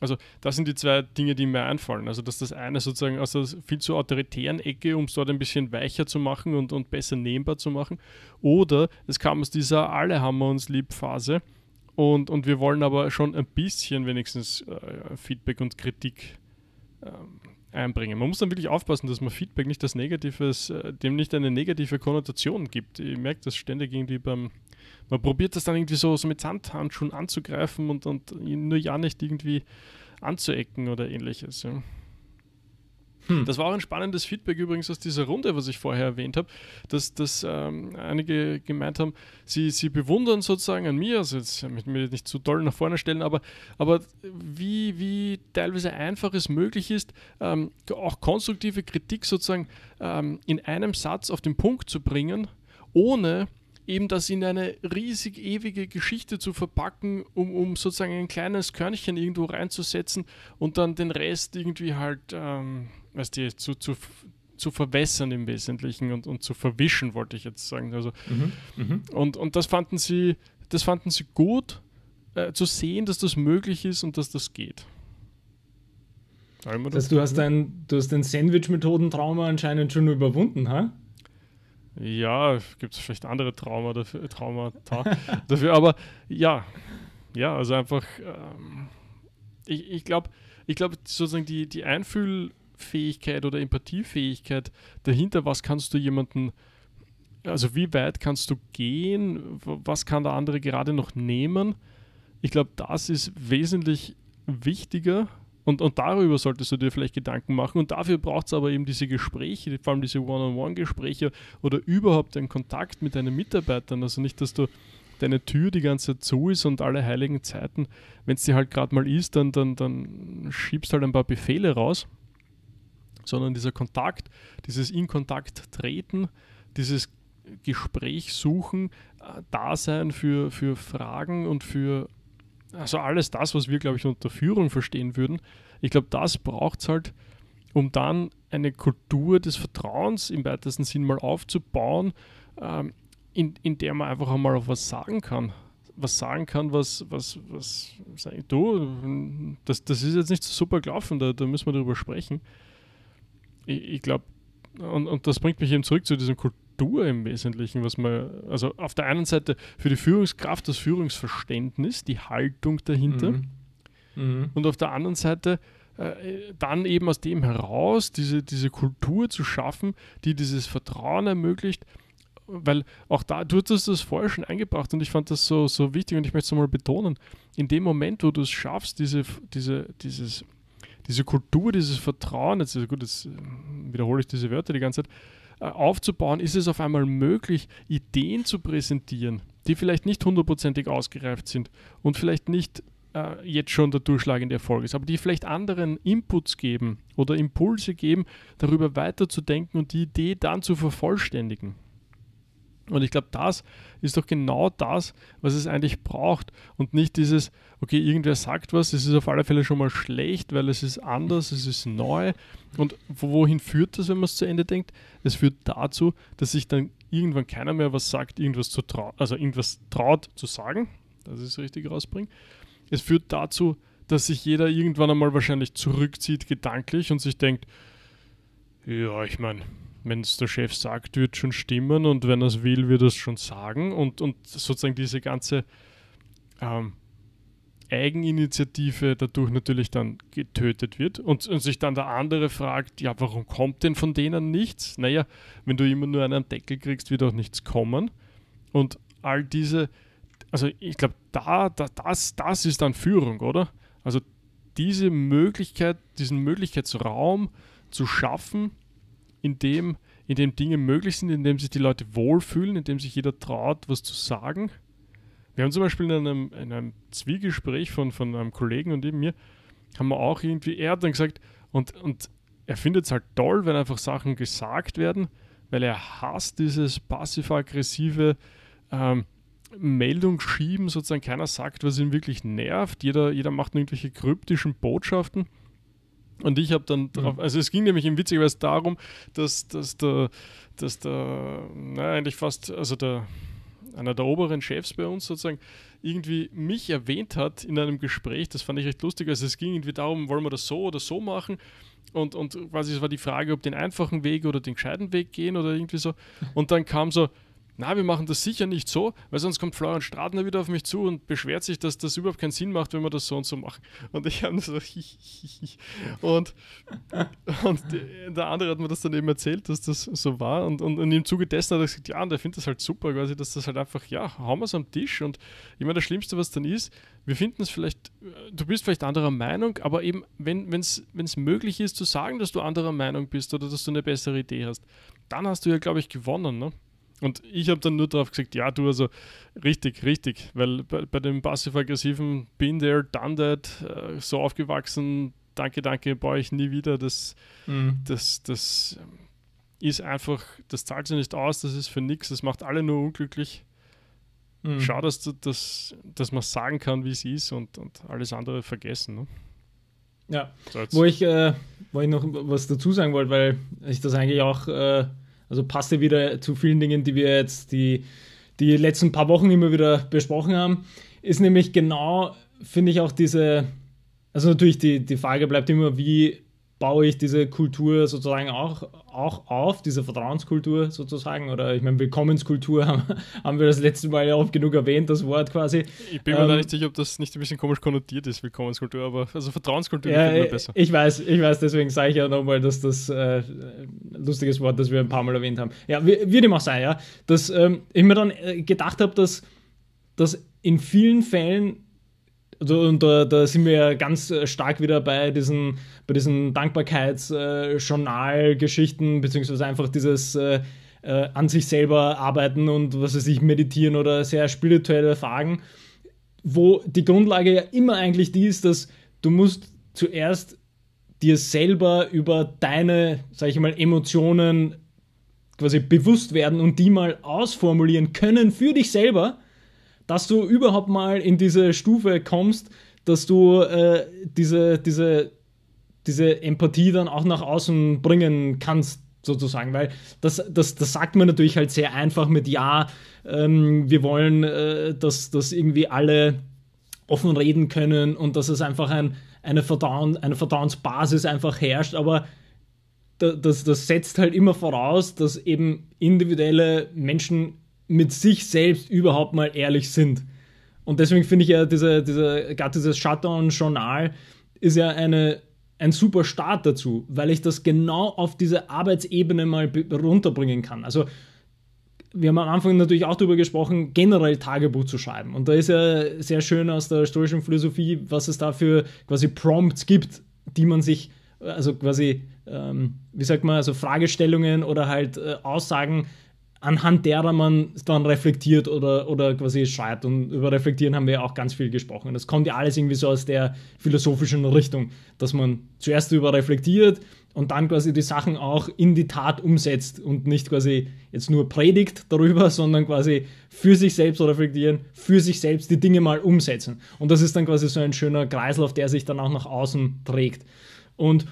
Also das sind die zwei Dinge, die mir einfallen. Also dass das eine sozusagen aus der viel zu autoritären Ecke, um es dort ein bisschen weicher zu machen und, und besser nehmbar zu machen. Oder es kam aus dieser Alle haben wir uns lieb Phase und, und wir wollen aber schon ein bisschen wenigstens äh, Feedback und Kritik ähm, einbringen. Man muss dann wirklich aufpassen, dass man Feedback nicht als Negatives, äh, dem nicht eine negative Konnotation gibt. Ich merke das ständig irgendwie beim, man probiert das dann irgendwie so, so mit Sandhandschuhen anzugreifen und, und nur ja nicht irgendwie anzuecken oder ähnliches. Ja. Hm. Das war auch ein spannendes Feedback übrigens aus dieser Runde, was ich vorher erwähnt habe, dass, dass ähm, einige gemeint haben, sie, sie bewundern sozusagen an mir, also jetzt möchte ich mich nicht zu doll nach vorne stellen, aber, aber wie, wie teilweise einfach es möglich ist, ähm, auch konstruktive Kritik sozusagen ähm, in einem Satz auf den Punkt zu bringen, ohne eben das in eine riesig ewige Geschichte zu verpacken, um, um sozusagen ein kleines Körnchen irgendwo reinzusetzen und dann den Rest irgendwie halt ähm, weißt du, zu, zu, zu verwässern im Wesentlichen und, und zu verwischen, wollte ich jetzt sagen. Also, mhm. Mhm. Und, und das fanden sie, das fanden sie gut, äh, zu sehen, dass das möglich ist und dass das geht. Das heißt, du hast, ein, du hast den Sandwich-Methoden-Trauma anscheinend schon überwunden, ha? Ja, gibt es vielleicht andere Trauma dafür, Traumata <laughs> dafür, aber ja, ja, also einfach, ähm, ich, ich glaube, ich glaube sozusagen die, die Einfühl- Kontaktfähigkeit oder Empathiefähigkeit dahinter? Was kannst du jemanden, also wie weit kannst du gehen? Was kann der andere gerade noch nehmen? Ich glaube, das ist wesentlich wichtiger und, und darüber solltest du dir vielleicht Gedanken machen. Und dafür braucht es aber eben diese Gespräche, vor allem diese One-on-One-Gespräche oder überhaupt den Kontakt mit deinen Mitarbeitern. Also nicht, dass du deine Tür die ganze Zeit zu ist und alle heiligen Zeiten, wenn es dir halt gerade mal ist, dann, dann, dann schiebst halt ein paar Befehle raus sondern dieser Kontakt, dieses in Kontakt treten, dieses Gespräch suchen, äh, Dasein für, für Fragen und für also alles das, was wir, glaube ich, unter Führung verstehen würden. Ich glaube, das braucht es halt, um dann eine Kultur des Vertrauens im weitesten Sinn mal aufzubauen, ähm, in, in der man einfach einmal auf was sagen kann. Was sagen kann, was, was, was, was du, das, das ist jetzt nicht so super gelaufen, da, da müssen wir drüber sprechen ich, ich glaube, und, und das bringt mich eben zurück zu diesem Kultur im Wesentlichen, was man, also auf der einen Seite für die Führungskraft das Führungsverständnis, die Haltung dahinter. Mhm. Mhm. Und auf der anderen Seite äh, dann eben aus dem heraus diese, diese Kultur zu schaffen, die dieses Vertrauen ermöglicht, weil auch da, du hattest das vorher schon eingebracht und ich fand das so, so wichtig und ich möchte es nochmal betonen. In dem Moment, wo du es schaffst, diese, diese, dieses diese Kultur, dieses Vertrauen, jetzt, also gut, jetzt äh, wiederhole ich diese Wörter die ganze Zeit, äh, aufzubauen, ist es auf einmal möglich, Ideen zu präsentieren, die vielleicht nicht hundertprozentig ausgereift sind und vielleicht nicht äh, jetzt schon der durchschlagende Erfolg ist, aber die vielleicht anderen Inputs geben oder Impulse geben, darüber weiterzudenken und die Idee dann zu vervollständigen. Und ich glaube, das ist doch genau das, was es eigentlich braucht und nicht dieses, okay, irgendwer sagt was, es ist auf alle Fälle schon mal schlecht, weil es ist anders, es ist neu. Und wohin führt das, wenn man es zu Ende denkt? Es führt dazu, dass sich dann irgendwann keiner mehr was sagt, irgendwas zu traut, also irgendwas traut zu sagen, dass ich es richtig rausbringe. Es führt dazu, dass sich jeder irgendwann einmal wahrscheinlich zurückzieht gedanklich und sich denkt, ja, ich meine, wenn es der Chef sagt, wird schon stimmen und wenn er es will, wird er es schon sagen und, und sozusagen diese ganze ähm, Eigeninitiative dadurch natürlich dann getötet wird und, und, sich dann der andere fragt, ja, warum kommt denn von denen nichts? Naja, wenn du immer nur einen Deckel kriegst, wird auch nichts kommen. Und all diese, also ich glaube, da, da, das, das ist dann Führung, oder? Also diese Möglichkeit, diesen Möglichkeitsraum zu schaffen, in dem, in dem Dinge möglich sind, in dem sich die Leute wohlfühlen, in dem sich jeder traut, was zu sagen – wir haben zum Beispiel in einem, in einem Zwiegespräch von, von einem Kollegen und eben mir, haben wir auch irgendwie, er hat dann gesagt, und, und er findet es halt toll, wenn einfach Sachen gesagt werden, weil er hasst dieses passiv-aggressive ähm, Meldung sozusagen keiner sagt, was ihn wirklich nervt, jeder, jeder macht irgendwelche kryptischen Botschaften. Und ich habe dann mhm. drauf, also es ging nämlich im witzigerweise darum, dass, dass der, dass der, na, eigentlich fast, also der, einer der oberen Chefs bei uns sozusagen, irgendwie mich erwähnt hat in einem Gespräch. Das fand ich recht lustig. Also es ging irgendwie darum, wollen wir das so oder so machen? Und, und quasi es war die Frage, ob den einfachen Weg oder den gescheiten Weg gehen oder irgendwie so. Und dann kam so, na, wir machen das sicher nicht so, weil sonst kommt Florian Stratner wieder auf mich zu und beschwert sich, dass das überhaupt keinen Sinn macht, wenn wir das so und so machen. Und ich habe so, <laughs> und, und der andere hat mir das dann eben erzählt, dass das so war. Und, und, und im Zuge dessen hat er gesagt, ja, und er findet das halt super, quasi, dass das halt einfach, ja, haben wir es am Tisch. Und ich meine, das Schlimmste, was dann ist, wir finden es vielleicht, äh, du bist vielleicht anderer Meinung, aber eben, wenn es möglich ist zu sagen, dass du anderer Meinung bist oder dass du eine bessere Idee hast, dann hast du ja, glaube ich, gewonnen, ne? Und ich habe dann nur darauf gesagt, ja, du, also richtig, richtig, weil bei, bei dem passiv-aggressiven Been there, done that, äh, so aufgewachsen, danke, danke, baue ich nie wieder, das, mhm. das, das ähm, ist einfach, das zahlt sich nicht aus, das ist für nichts, das macht alle nur unglücklich. Mhm. Schau, dass, dass, dass man sagen kann, wie es ist und, und alles andere vergessen. Ne? Ja, so wo, ich, äh, wo ich noch was dazu sagen wollte, weil ich das eigentlich auch. Äh, also passt ja wieder zu vielen Dingen, die wir jetzt die, die letzten paar Wochen immer wieder besprochen haben. Ist nämlich genau, finde ich, auch diese, also natürlich die, die Frage bleibt immer, wie baue ich diese Kultur sozusagen auch, auch auf, diese Vertrauenskultur sozusagen? Oder ich meine, Willkommenskultur <laughs> haben, wir das letzte Mal ja oft genug erwähnt, das Wort quasi. Ich bin mir ähm, da nicht sicher, ob das nicht ein bisschen komisch konnotiert ist, Willkommenskultur, aber also Vertrauenskultur ja, ist immer äh, besser. Ich weiß, ich weiß, deswegen sage ich ja nochmal, dass das äh, lustiges Wort, das wir ein paar Mal erwähnt haben. Ja, wie, wie dem auch sei, ja. Dass ähm, ich mir dann äh, gedacht habe, dass, dass in vielen Fällen also, und da, da, sind wir ja ganz äh, stark wieder bei diesen, bei diesen Dankbarkeitsjournal-Geschichten, äh, beziehungsweise einfach dieses äh, äh, an sich selber arbeiten und was weiß ich, meditieren oder sehr spirituelle Fragen, wo die Grundlage ja immer eigentlich die ist, dass du musst zuerst dir selber über deine, sag ich mal, Emotionen quasi bewusst werden und die mal ausformulieren können für dich selber, dass du überhaupt mal in diese Stufe kommst, dass du äh, diese, diese, diese Empathie dann auch nach außen bringen kannst, sozusagen. Weil das, das, das sagt man natürlich halt sehr einfach mit Ja, ähm, wir wollen, äh, dass, dass irgendwie alle offen reden können und dass es einfach ein, eine, Vertrauen, eine Vertrauensbasis einfach herrscht, aber das, das setzt halt immer voraus, dass eben individuelle Menschen mit sich selbst überhaupt mal ehrlich sind. Und deswegen finde ich ja, diese, diese, gerade dieses Shutdown-Journal ist ja eine, ein super Start dazu, weil ich das genau auf diese Arbeitsebene mal runterbringen kann. Also wir haben am Anfang natürlich auch darüber gesprochen, generell Tagebuch zu schreiben. Und da ist ja sehr schön aus der stoischen Philosophie, was es da für quasi Prompts gibt, die man sich, also quasi, ähm, wie sagt man, also Fragestellungen oder halt äh, Aussagen, anhand derer man dann reflektiert oder, oder quasi schreibt. Und über Reflektieren haben wir ja auch ganz viel gesprochen. Das kommt ja alles irgendwie so aus der philosophischen Richtung, dass man zuerst über reflektiert und dann quasi die Sachen auch in die Tat umsetzt und nicht quasi jetzt nur predigt darüber, <laughs> sondern quasi für sich selbst reflektieren, für sich selbst die Dinge mal umsetzen. Und das ist dann quasi so ein schöner Kreislauf, der sich dann auch nach außen trägt. Und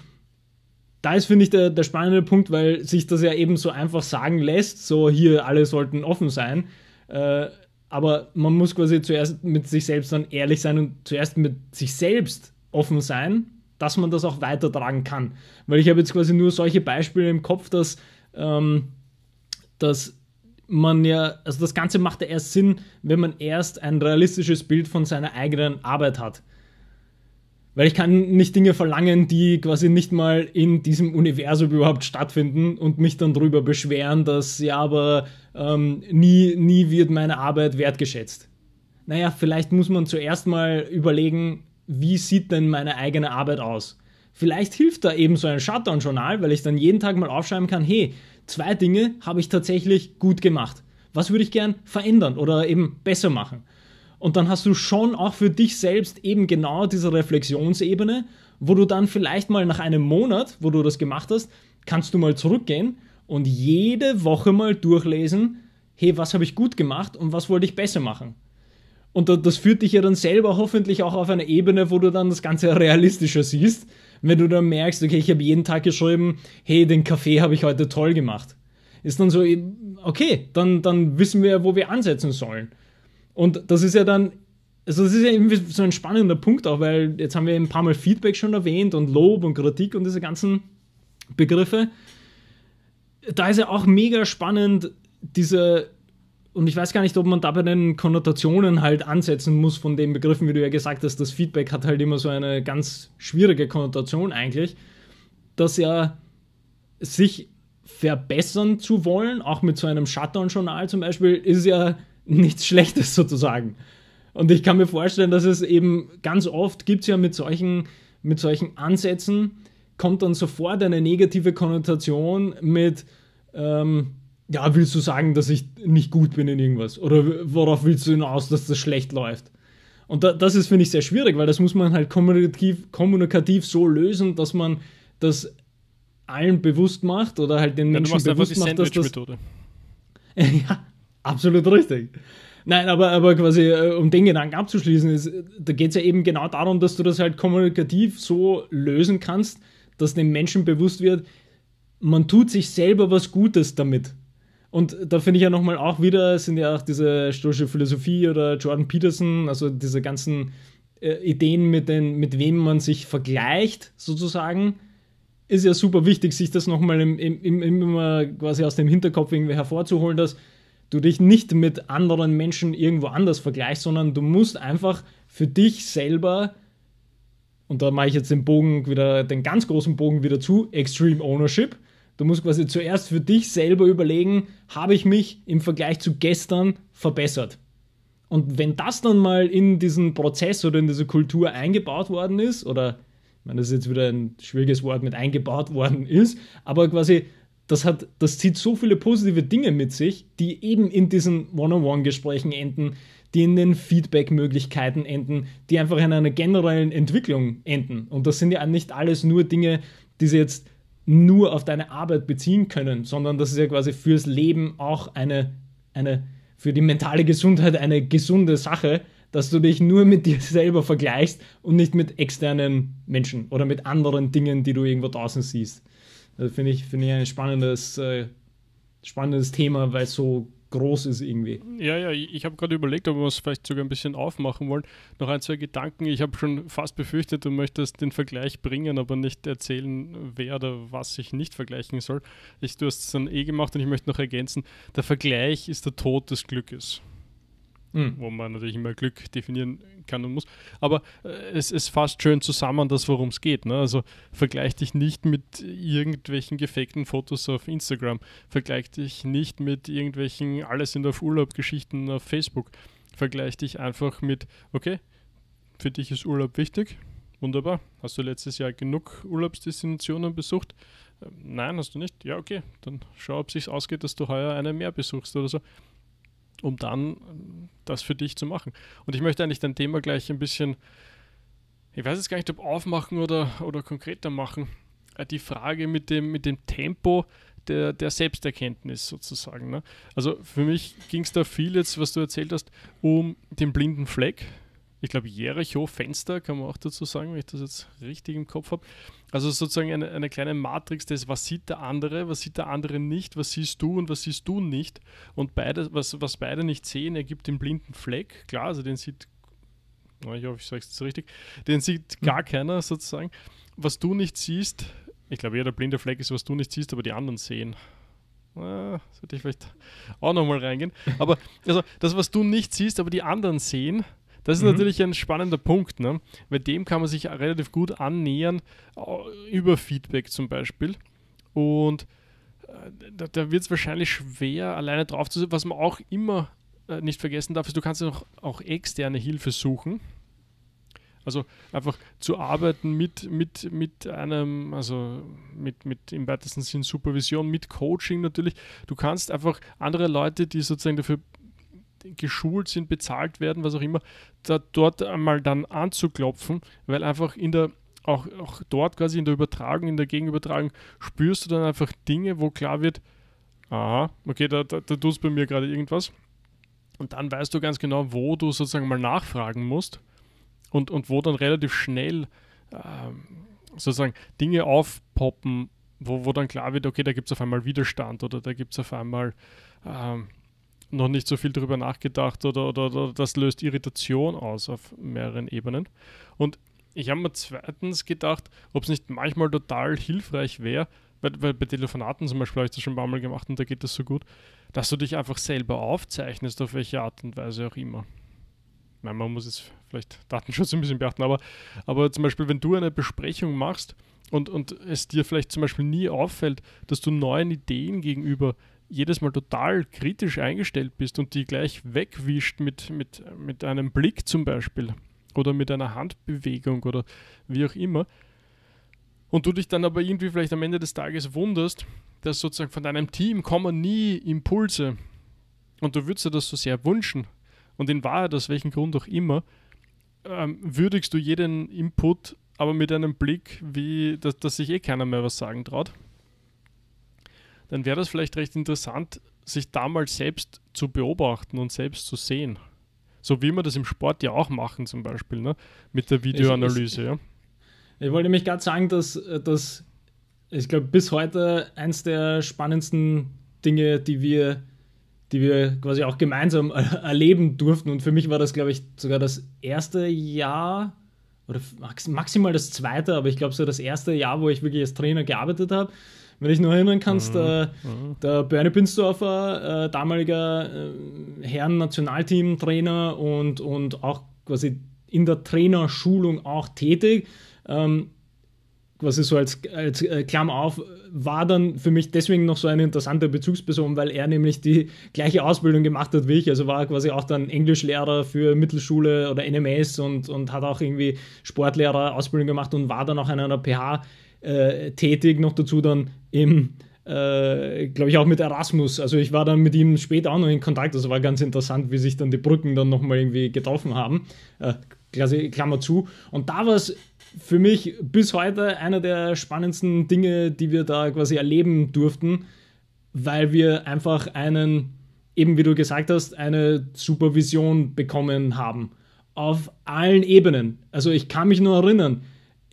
da ist, finde ich, der, der spannende Punkt, weil sich das ja eben so einfach sagen lässt, so hier alle sollten offen sein. Äh, aber man muss quasi zuerst mit sich selbst dann ehrlich sein und zuerst mit sich selbst offen sein, dass man das auch weitertragen kann. Weil ich habe jetzt quasi nur solche Beispiele im Kopf, dass, ähm, dass man ja, also das Ganze macht ja erst Sinn, wenn man erst ein realistisches Bild von seiner eigenen Arbeit hat. Weil ich kann nicht Dinge verlangen, die quasi nicht mal in diesem Universum überhaupt stattfinden und mich dann darüber beschweren, dass ja, aber ähm, nie, nie wird meine Arbeit wertgeschätzt. Naja, vielleicht muss man zuerst mal überlegen, wie sieht denn meine eigene Arbeit aus? Vielleicht hilft da eben so ein Shutdown-Journal, weil ich dann jeden Tag mal aufschreiben kann, hey, zwei Dinge habe ich tatsächlich gut gemacht. Was würde ich gern verändern oder eben besser machen? Und dann hast du schon auch für dich selbst eben genau diese Reflexionsebene, wo du dann vielleicht mal nach einem Monat, wo du das gemacht hast, kannst du mal zurückgehen und jede Woche mal durchlesen, hey, was habe ich gut gemacht und was wollte ich besser machen? Und das führt dich ja dann selber hoffentlich auch auf eine Ebene, wo du dann das Ganze realistischer siehst, wenn du dann merkst, okay, ich habe jeden Tag geschrieben, hey, den Kaffee habe ich heute toll gemacht. Ist dann so, okay, dann, dann wissen wir, wo wir ansetzen sollen. Und das ist ja dann, also das ist ja irgendwie so ein spannender Punkt auch, weil jetzt haben wir ein paar Mal Feedback schon erwähnt und Lob und Kritik und diese ganzen Begriffe. Da ist ja auch mega spannend, diese, und ich weiß gar nicht, ob man da bei den Konnotationen halt ansetzen muss von den Begriffen, wie du ja gesagt hast, das Feedback hat halt immer so eine ganz schwierige Konnotation eigentlich, dass ja sich verbessern zu wollen, auch mit so einem Shutdown-Journal zum Beispiel, ist ja nichts Schlechtes <laughs> sozusagen. Und ich kann mir vorstellen, dass es eben ganz oft gibt es ja mit solchen, mit solchen Ansätzen, kommt dann sofort eine negative Konnotation mit, ähm, ja, willst du sagen, dass ich nicht gut bin in irgendwas? Oder worauf willst du hinaus, dass das schlecht läuft? Und da, das ist, finde ich, sehr schwierig, weil das muss man halt kommunikativ, kommunikativ so lösen, dass man das allen bewusst macht oder halt den ja, Menschen bewusst macht, dass das... Methode. <laughs> ja, Absolut richtig. Nein, aber, aber quasi, äh, um den Gedanken abzuschließen, ist, da geht es ja eben genau darum, dass du das halt kommunikativ so lösen kannst, dass dem Menschen bewusst wird, man tut sich selber was Gutes damit. Und da finde ich ja nochmal auch wieder, sind ja auch diese stoische Philosophie oder Jordan Peterson, also diese ganzen äh, Ideen, mit, den, mit wem man sich vergleicht, sozusagen, ist ja super wichtig, sich das nochmal im, im, im, immer quasi aus dem Hinterkopf irgendwie hervorzuholen, dass du dich nicht mit anderen Menschen irgendwo anders vergleichst, sondern du musst einfach für dich selber, und da mache ich jetzt den Bogen wieder, den ganz großen Bogen wieder zu, Extreme Ownership. Du musst quasi zuerst für dich selber überlegen, habe ich mich im Vergleich zu gestern verbessert? Und wenn das dann mal in diesen Prozess oder in diese Kultur eingebaut worden ist, oder ich meine, das ist jetzt wieder ein schwieriges Wort mit eingebaut worden ist, aber quasi das hat, das zieht so viele positive Dinge mit sich, die eben in diesen One-on-One-Gesprächen enden, die in den Feedback-Möglichkeiten enden, die einfach in einer generellen Entwicklung enden. Und das sind ja nicht alles nur Dinge, die sie jetzt nur auf deine Arbeit beziehen können, sondern das ist ja quasi fürs Leben auch eine, eine für die mentale Gesundheit eine gesunde Sache, dass du dich nur mit dir selber vergleichst und nicht mit externen Menschen oder mit anderen Dingen, die du irgendwo draußen siehst. Also finde ich, find ich ein spannendes, äh, spannendes Thema, weil es so groß ist irgendwie. Ja, ja, ich habe gerade überlegt, ob wir es vielleicht sogar ein bisschen aufmachen wollen. Noch ein, zwei Gedanken. Ich habe schon fast befürchtet, du möchtest den Vergleich bringen, aber nicht erzählen, wer oder was ich nicht vergleichen soll. Ich, du hast es dann eh gemacht und ich möchte noch ergänzen, der Vergleich ist der Tod des Glückes mhm. wo man natürlich immer Glück definieren kann und muss. Aber äh, es, es fasst schön zusammen, das, worum es geht. Ne? Also vergleich dich nicht mit irgendwelchen gefakten Fotos auf Instagram, vergleich dich nicht mit irgendwelchen alles in der Urlaub-Geschichten auf Facebook. Vergleich dich einfach mit, okay, für dich ist Urlaub wichtig, wunderbar. Hast du letztes Jahr genug Urlaubsdestinationen besucht? Ähm, nein, hast du nicht. Ja, okay, dann schau, ob sich's ausgeht, dass du heuer eine mehr besuchst oder so um dann äh, das für dich zu machen. Und ich möchte eigentlich dein Thema gleich ein bisschen, ich weiß jetzt gar nicht, ob aufmachen oder, oder konkreter machen. Äh, die Frage mit dem, mit dem Tempo der, der Selbsterkenntnis sozusagen. Ne? Also für mich ging es da viel jetzt, was du erzählt hast, um den blinden Fleck, ich glaube, Jericho-Fenster, kann man auch dazu sagen, wenn ich das jetzt richtig im Kopf habe. Also sozusagen eine, eine, kleine Matrix des, was sieht der andere, was sieht der andere nicht, was siehst du und was siehst du nicht. Und beide, was, was beide nicht sehen, ergibt den blinden Fleck. Klar, also den sieht, ich hoffe, ich sage es jetzt richtig, den sieht hm. gar keiner sozusagen. Was du nicht siehst, ich glaube eher der blinde Fleck ist, was du nicht siehst, aber die anderen sehen. Ah, sollte ich vielleicht auch nochmal reingehen. Aber also das, was du nicht siehst, aber die anderen sehen, das ist mhm. natürlich ein spannender Punkt, ne? weil dem kann man sich relativ gut annähern äh, über Feedback zum Beispiel. Und äh, da, da wird es wahrscheinlich schwer, alleine drauf zu sein. Was man auch immer äh, nicht vergessen darf, ist, du kannst auch, auch externe Hilfe suchen. Also einfach zu arbeiten mit, mit, mit einem, also mit, mit im weitesten Sinn Supervision, mit Coaching natürlich. Du kannst einfach andere Leute, die sozusagen dafür geschult sind, bezahlt werden, was auch immer, da, dort einmal dann anzuklopfen, weil einfach in der auch, auch dort quasi in der Übertragung, in der Gegenübertragung spürst du dann einfach Dinge, wo klar wird, aha, okay, da, da, da tust bei mir gerade irgendwas. Und dann weißt du ganz genau, wo du sozusagen mal nachfragen musst und, und wo dann relativ schnell ähm, sozusagen Dinge aufpoppen, wo, wo dann klar wird, okay, da gibt es auf einmal Widerstand oder da gibt es auf einmal ähm, noch nicht so viel darüber nachgedacht oder, oder, oder das löst Irritation aus auf mehreren Ebenen. Und ich habe mir zweitens gedacht, ob es nicht manchmal total hilfreich wäre, weil, weil, bei Telefonaten zum Beispiel habe ich das schon ein paar Mal gemacht und da geht das so gut, dass du dich einfach selber aufzeichnest, auf welche Art und Weise auch immer. Ich meine, man muss jetzt vielleicht Datenschutz ein bisschen beachten, aber, aber zum Beispiel, wenn du eine Besprechung machst und, und es dir vielleicht zum Beispiel nie auffällt, dass du neuen Ideen gegenüber jedes Mal total kritisch eingestellt bist und die gleich wegwischt mit, mit, mit einem Blick zum Beispiel oder mit einer Handbewegung oder wie auch immer, und du dich dann aber irgendwie vielleicht am Ende des Tages wunderst, dass sozusagen von deinem Team kommen nie Impulse und du würdest dir das so sehr wünschen und in Wahrheit, aus welchem Grund auch immer, ähm, würdigst du jeden Input, aber mit einem Blick, wie dass, dass sich eh keiner mehr was sagen traut dann wäre das vielleicht recht interessant, sich damals selbst zu beobachten und selbst zu sehen. So wie wir das im Sport ja auch machen, zum Beispiel, ne? mit der Videoanalyse. Ich, ich, ja. ich wollte nämlich gerade sagen, dass das, ich glaube, bis heute eins der spannendsten Dinge, die wir, die wir quasi auch gemeinsam <laughs> erleben durften. Und für mich war das, glaube ich, sogar das erste Jahr oder maximal das zweite, aber ich glaube, so das erste Jahr, wo ich wirklich als Trainer gearbeitet habe. Wenn dich nur erinnern kannst, mhm. äh, mhm. der Bernie Binsdorfer, äh, damaliger äh, Herren-Nationalteam-Trainer und, und auch quasi in der Trainerschulung auch tätig, ähm, quasi so als, als äh, Klammer auf, war dann für mich deswegen noch so eine interessante Bezugsperson, weil er nämlich die gleiche Ausbildung gemacht hat wie ich. Also war quasi auch dann Englischlehrer für Mittelschule oder NMS und, und hat auch irgendwie Sportlehrer Ausbildung gemacht und war dann auch an einer PH äh, tätig, noch dazu dann eben, äh, glaube ich, auch mit Erasmus. Also ich war dann mit ihm später auch noch in Kontakt. Also war ganz interessant, wie sich dann die Brücken dann nochmal irgendwie getroffen haben. Äh, Klammer zu. Und da war es für mich bis heute einer der spannendsten Dinge, die wir da quasi erleben durften, weil wir einfach einen, eben wie du gesagt hast, eine Supervision bekommen haben. Auf allen Ebenen. Also ich kann mich nur erinnern,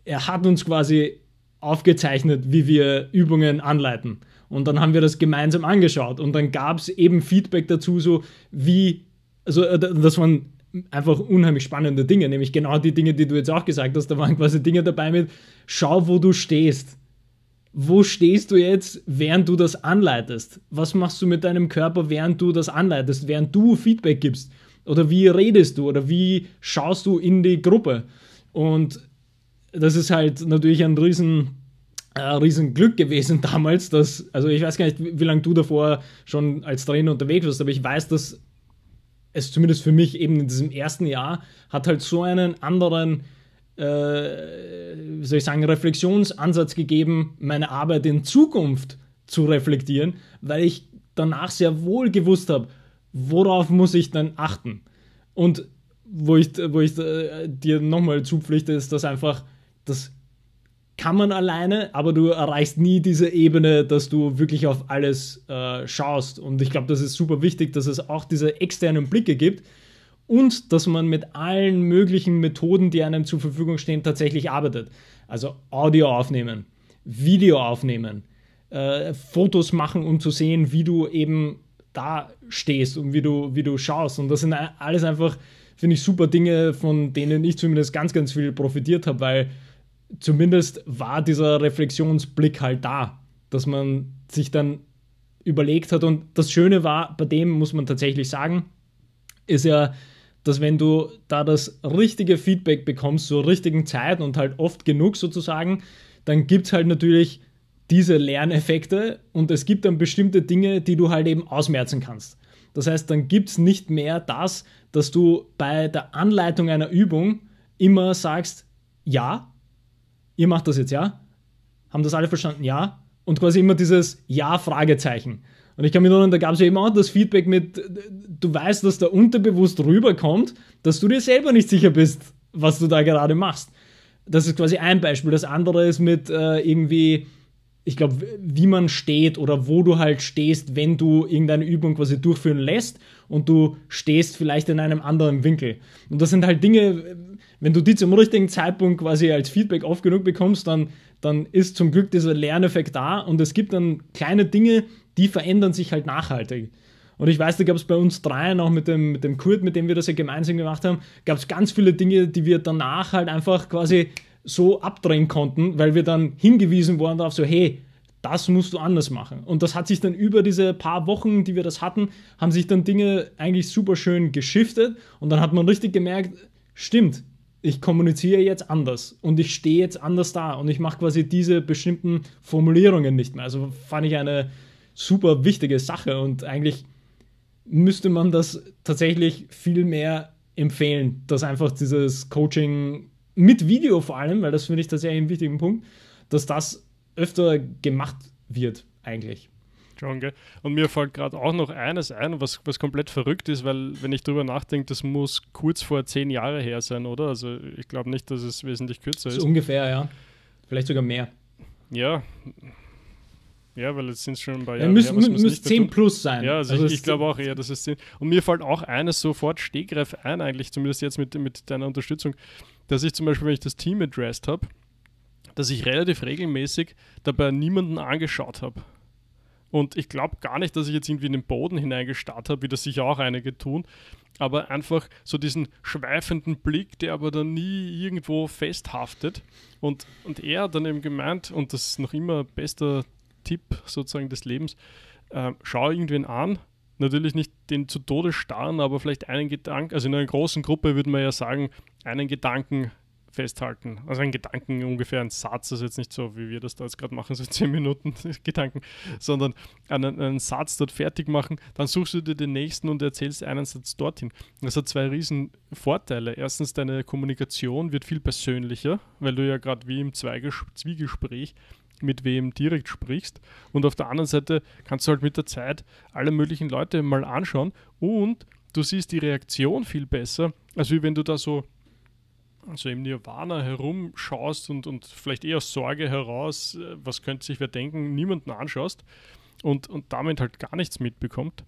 er hat uns quasi aufgezeichnet, wie wir Übungen anleiten. Und dann haben wir das gemeinsam angeschaut und dann gab es eben Feedback dazu, so wie, also äh, das waren einfach unheimlich spannende Dinge, nämlich genau die Dinge, die du jetzt auch gesagt hast, da waren quasi Dinge dabei mit, schau, wo du stehst. Wo stehst du jetzt, während du das anleitest? Was machst du mit deinem Körper, während du das anleitest, während du Feedback gibst? Oder wie redest du oder wie schaust du in die Gruppe? Und das ist halt natürlich ein riesen ein äh, Riesenglück gewesen <laughs> damals, dass, also ich weiß gar nicht, wie, wie lange du davor schon als Trainer unterwegs warst, aber ich weiß, dass es zumindest für mich eben in diesem ersten Jahr hat halt so einen anderen, äh, wie soll ich sagen, Reflexionsansatz gegeben, meine Arbeit in Zukunft zu reflektieren, weil ich danach sehr wohl gewusst habe, worauf muss ich denn achten. Und wo ich, wo ich äh, dir nochmal zupflichte, ist, dass einfach das kann man alleine, aber du erreichst nie diese Ebene, dass du wirklich auf alles äh, schaust. Und ich glaube, das ist super wichtig, dass es auch diese externen Blicke gibt und dass man mit allen möglichen Methoden, die einem zur Verfügung stehen, tatsächlich arbeitet. Also Audio aufnehmen, Video aufnehmen, äh, Fotos machen, um zu sehen, wie du eben da stehst und wie du, wie du schaust. Und das sind alles einfach, finde ich, super Dinge, von denen ich zumindest ganz, ganz viel profitiert habe, weil zumindest war dieser Reflexionsblick halt da, dass man sich dann überlegt hat. Und das Schöne war, bei dem muss man tatsächlich sagen, ist ja, dass wenn du da das richtige Feedback bekommst zur richtigen Zeit und halt oft genug sozusagen, dann gibt es halt natürlich diese Lerneffekte und es gibt dann bestimmte Dinge, die du halt eben ausmerzen kannst. Das heißt, dann gibt es nicht mehr das, dass du bei der Anleitung einer Übung immer sagst, ja, ihr macht das jetzt, ja? Haben das alle verstanden, ja? Und quasi immer dieses Ja-Fragezeichen. Und ich kann mich erinnern, da gab es ja eben auch das Feedback mit, du weißt, dass da unterbewusst rüberkommt, dass du dir selber nicht sicher bist, was du da gerade machst. Das ist quasi ein Beispiel. Das andere ist mit äh, irgendwie, ich glaube, wie man steht oder wo du halt stehst, wenn du irgendeine Übung quasi durchführen lässt und du stehst vielleicht in einem anderen Winkel. Und das sind halt Dinge, wenn du die zum richtigen Zeitpunkt quasi als Feedback oft genug bekommst, dann, dann ist zum Glück dieser Lerneffekt da und es gibt dann kleine Dinge, die verändern sich halt nachhaltig. Und ich weiß, da gab es bei uns dreien, auch mit dem, mit dem Kurt, mit dem wir das ja gemeinsam gemacht haben, gab es ganz viele Dinge, die wir danach halt einfach quasi so abdrehen konnten, weil wir dann hingewiesen wurden darauf, so hey, das musst du anders machen. Und das hat sich dann über diese paar Wochen, die wir das hatten, haben sich dann Dinge eigentlich super schön geschiftet und dann hat man richtig gemerkt, stimmt, ich kommuniziere jetzt anders und ich stehe jetzt anders da und ich mache quasi diese bestimmten Formulierungen nicht mehr. Also fand ich eine super wichtige Sache und eigentlich müsste man das tatsächlich viel mehr empfehlen, dass einfach dieses Coaching mit Video vor allem, weil das finde ich tatsächlich einen wichtigen Punkt, dass das öfter gemacht wird, eigentlich. Schon, gell? Und mir fällt gerade auch noch eines ein, was, was komplett verrückt ist, weil, wenn ich darüber nachdenke, das muss kurz vor zehn Jahre her sein, oder? Also, ich glaube nicht, dass es wesentlich kürzer so ist. Ungefähr, ja. Vielleicht sogar mehr. Ja. Ja, weil jetzt sind es schon ein paar Jahre. Ja, müssen, her, müssen nicht 10 plus sein. Ja, also, also ich, ich glaube auch eher, dass es 10. Und mir fällt auch eines sofort Stegreif ein, eigentlich, zumindest jetzt mit, mit deiner Unterstützung dass ich zum Beispiel, wenn ich das Team addressed habe, dass ich relativ regelmäßig dabei niemanden angeschaut habe. Und ich glaube gar nicht, dass ich jetzt irgendwie in den Boden hineingestarrt habe, wie das sicher auch einige tun, aber einfach so diesen schweifenden Blick, der aber dann nie irgendwo festhaftet. Und, und er hat dann eben gemeint, und das ist noch immer bester Tipp sozusagen des Lebens, äh, schau irgendwen an, natürlich nicht den zu Tode starren, aber vielleicht einen Gedanken, also in einer großen Gruppe würde man ja sagen, einen Gedanken festhalten. Also ein Gedanken, ungefähr ein Satz, das ist jetzt nicht so, wie wir das da jetzt gerade machen, so <laughs> zehn Minuten <laughs> Gedanken, sondern einen, einen, Satz dort fertig machen, dann suchst du dir den nächsten und erzählst einen Satz dorthin. Das hat zwei riesen Vorteile. Erstens, deine Kommunikation wird viel persönlicher, weil du ja gerade wie im Zweiges Zwiegespräch mit wem direkt sprichst. Und auf der anderen Seite kannst du halt mit der Zeit alle möglichen Leute mal anschauen und du siehst die Reaktion viel besser, als wenn du da so so im Nirvana herumschaust und, und vielleicht eher aus Sorge heraus, äh, was könnte sich wer denken, niemanden anschaust und, und damit halt gar nichts mitbekommt.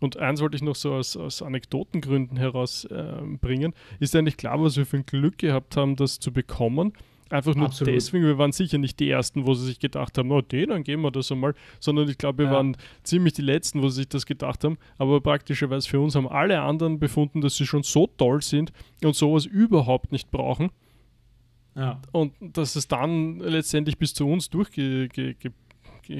Und eins wollte ich noch so aus, aus Anekdotengründen herausbringen. Ähm, äh, ist eigentlich klar, was wir für ein Glück gehabt haben, das zu bekommen? Einfach nur Absolut. deswegen, wir waren sicher nicht die Ersten, wo sie sich gedacht haben, okay, oh, dann gehen wir das einmal, sondern ich glaube, wir ja. waren ziemlich die Letzten, wo sie sich das gedacht haben. Aber praktischerweise für uns haben alle anderen befunden, dass sie schon so toll sind und sowas überhaupt nicht brauchen. Ja. Und dass es dann letztendlich bis zu uns durchgepusht ge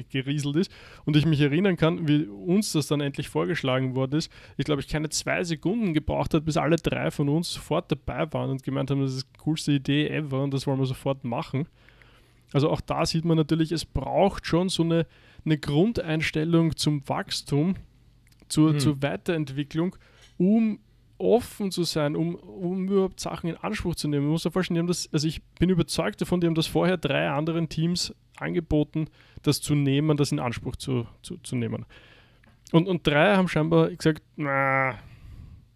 gerieselt ist. Und ich mich erinnern kann, wie uns das dann endlich vorgeschlagen worden ist. Ich glaube, ich keine zwei Sekunden gebraucht hat, bis alle drei von uns sofort dabei waren und gemeint haben, das ist die coolste Idee ever und das wollen wir sofort machen. Also auch da sieht man natürlich, es braucht schon so eine, eine Grundeinstellung zum Wachstum, zur, hm. zur Weiterentwicklung, um offen zu sein, um, um überhaupt Sachen in Anspruch zu nehmen. Man muss ja vorstellen, die also ich bin überzeugt davon, die haben das vorher drei anderen Teams angeboten, das zu nehmen, das in Anspruch zu, zu, zu nehmen. Und, und drei haben scheinbar gesagt, na,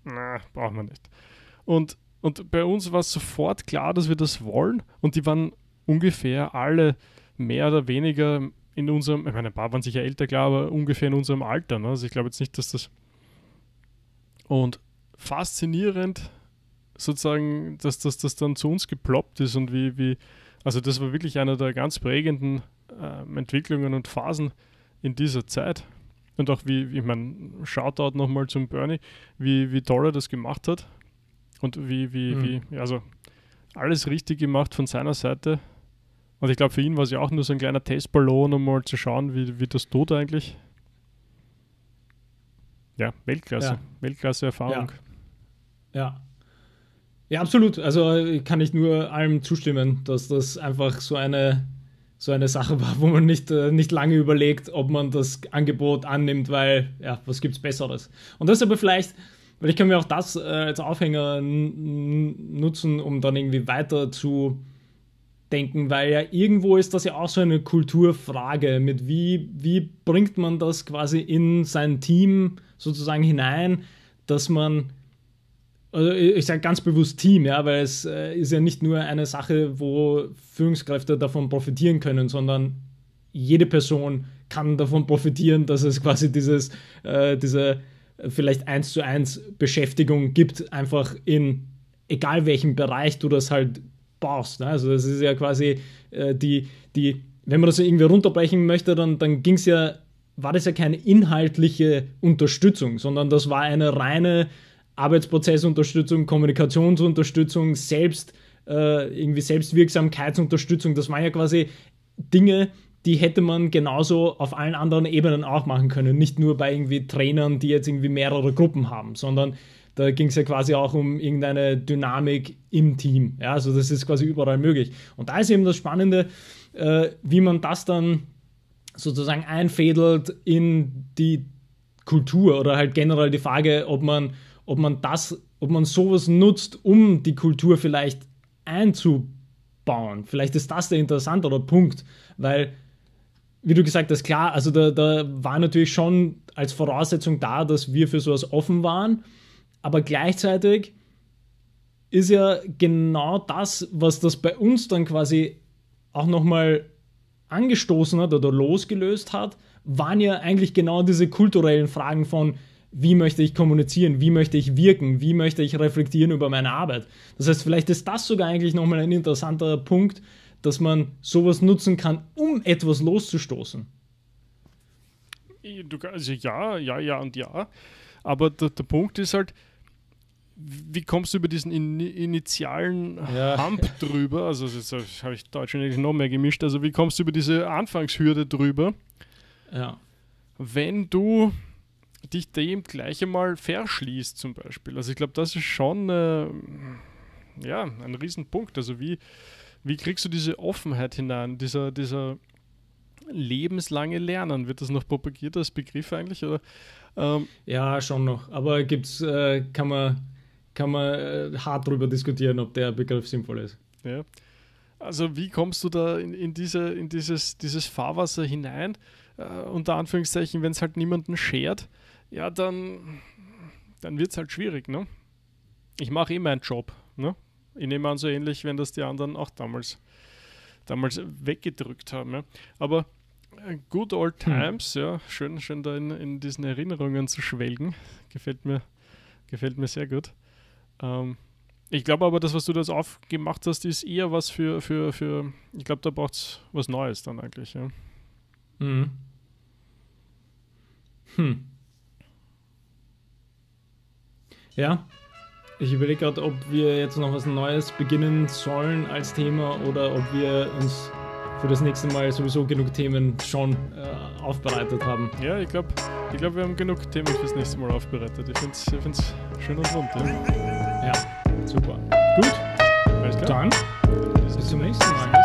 na, brauchen wir nicht. Und, und bei uns war es sofort klar, dass wir das wollen und die waren ungefähr alle mehr oder weniger in unserem, ich meine, ein paar waren sicher älter, klar, aber ungefähr in unserem Alter. Ne? Also ich glaube jetzt nicht, dass das. Und faszinierend, sozusagen, dass, dass das dann zu uns geploppt ist und wie, wie, also das war wirklich einer der ganz prägenden ähm, Entwicklungen und Phasen in dieser Zeit. Und auch wie, ich meine, Shoutout nochmal zum Bernie, wie, wie toll er das gemacht hat. Und wie, wie, mhm. wie, also alles richtig gemacht von seiner Seite. Und ich glaube, für ihn war es ja auch nur so ein kleiner Testballon, um mal zu schauen, wie, wie das tut eigentlich. Ja, Weltklasse. Ja. Weltklasse-Erfahrung. Ja. Ja. Ja, absolut. Also äh, kann ich nur allem zustimmen, dass das einfach so eine, so eine Sache war, wo man nicht, äh, nicht lange überlegt, ob man das Angebot annimmt, weil, ja, was gibt's Besseres? Und das aber vielleicht, weil ich kann mir auch das äh, als Aufhänger nutzen, um dann irgendwie weiter zu denken, weil ja irgendwo ist das ja auch so eine Kulturfrage mit wie, wie bringt man das quasi in sein Team sozusagen hinein, dass man also ich sage ganz bewusst Team, ja, weil es äh, ist ja nicht nur eine Sache, wo Führungskräfte davon profitieren können, sondern jede Person kann davon profitieren, dass es quasi dieses, äh, diese äh, vielleicht eins zu eins Beschäftigung gibt, einfach in egal welchem Bereich du das halt baust. Ne? Also das ist ja quasi äh, die, die, wenn man das irgendwie runterbrechen möchte, dann, dann ging es ja, war das ja keine inhaltliche Unterstützung, sondern das war eine reine Arbeitsprozessunterstützung, Kommunikationsunterstützung, selbst äh, irgendwie Selbstwirksamkeitsunterstützung. Das waren ja quasi Dinge, die hätte man genauso auf allen anderen Ebenen auch machen können. Nicht nur bei irgendwie Trainern, die jetzt irgendwie mehrere Gruppen haben, sondern da ging es ja quasi auch um irgendeine Dynamik im Team. Ja, also das ist quasi überall möglich. Und da ist eben das Spannende, äh, wie man das dann sozusagen einfädelt in die Kultur oder halt generell die Frage, ob man ob man das, ob man sowas nutzt, um die Kultur vielleicht einzubauen. Vielleicht ist das der interessantere Punkt, weil, wie du gesagt hast, klar, also da, da war natürlich schon als Voraussetzung da, dass wir für sowas offen waren, aber gleichzeitig ist ja genau das, was das bei uns dann quasi auch nochmal angestoßen hat oder losgelöst hat, waren ja eigentlich genau diese kulturellen Fragen von, wie möchte ich kommunizieren, wie möchte ich wirken, wie möchte ich reflektieren über meine Arbeit. Das heißt, vielleicht ist das sogar eigentlich nochmal ein interessanter Punkt, dass man sowas nutzen kann, um etwas loszustoßen. also ja, ja, ja und ja. Aber der, der Punkt ist halt, wie kommst du über diesen in, initialen ja. Hump <laughs> drüber? Also, jetzt habe ich Deutsch und Englisch noch mehr gemischt. Also, wie kommst du über diese Anfangshürde drüber? Ja. Wenn du dich dem gleich einmal verschließt zum Beispiel. Also ich glaube, das ist schon äh, ja, ein Riesenpunkt. Also wie, wie kriegst du diese Offenheit hinein, dieser, dieser lebenslange Lernen? Wird das noch propagiert als Begriff eigentlich? Oder, ähm, ja, schon noch. Aber gibt's, äh, kann man, kann man äh, hart darüber diskutieren, ob der Begriff sinnvoll ist. Ja. Also wie kommst du da in, in, diese, in dieses, dieses Fahrwasser hinein? Äh, unter Anführungszeichen, wenn es halt niemanden schert, ja, dann, dann wird es halt schwierig, ne? Ich mache eh meinen Job, ne? Ich nehme an, so ähnlich, wenn das die anderen auch damals, damals weggedrückt haben, ja? Aber äh, good old hm. times, hm. ja, schön, schön da in, in diesen Erinnerungen zu schwelgen, gefällt mir, gefällt mir sehr gut. Ähm, ich glaube aber, das, was du das aufgemacht hast, ist eher was für, für, für ich glaube, da braucht es was Neues dann eigentlich, ja. Mhm. Hm. hm. Ja. Ich überlege gerade, ob wir jetzt noch was Neues beginnen sollen als Thema oder ob wir uns für das nächste Mal sowieso genug Themen schon äh, aufbereitet haben. Ja, ich glaube, ich glaub, wir haben genug Themen fürs nächste Mal aufbereitet. Ich finde es ich schön und rund. Ja, ja super. Gut. Alles klar. Dann bis zum nächsten Mal.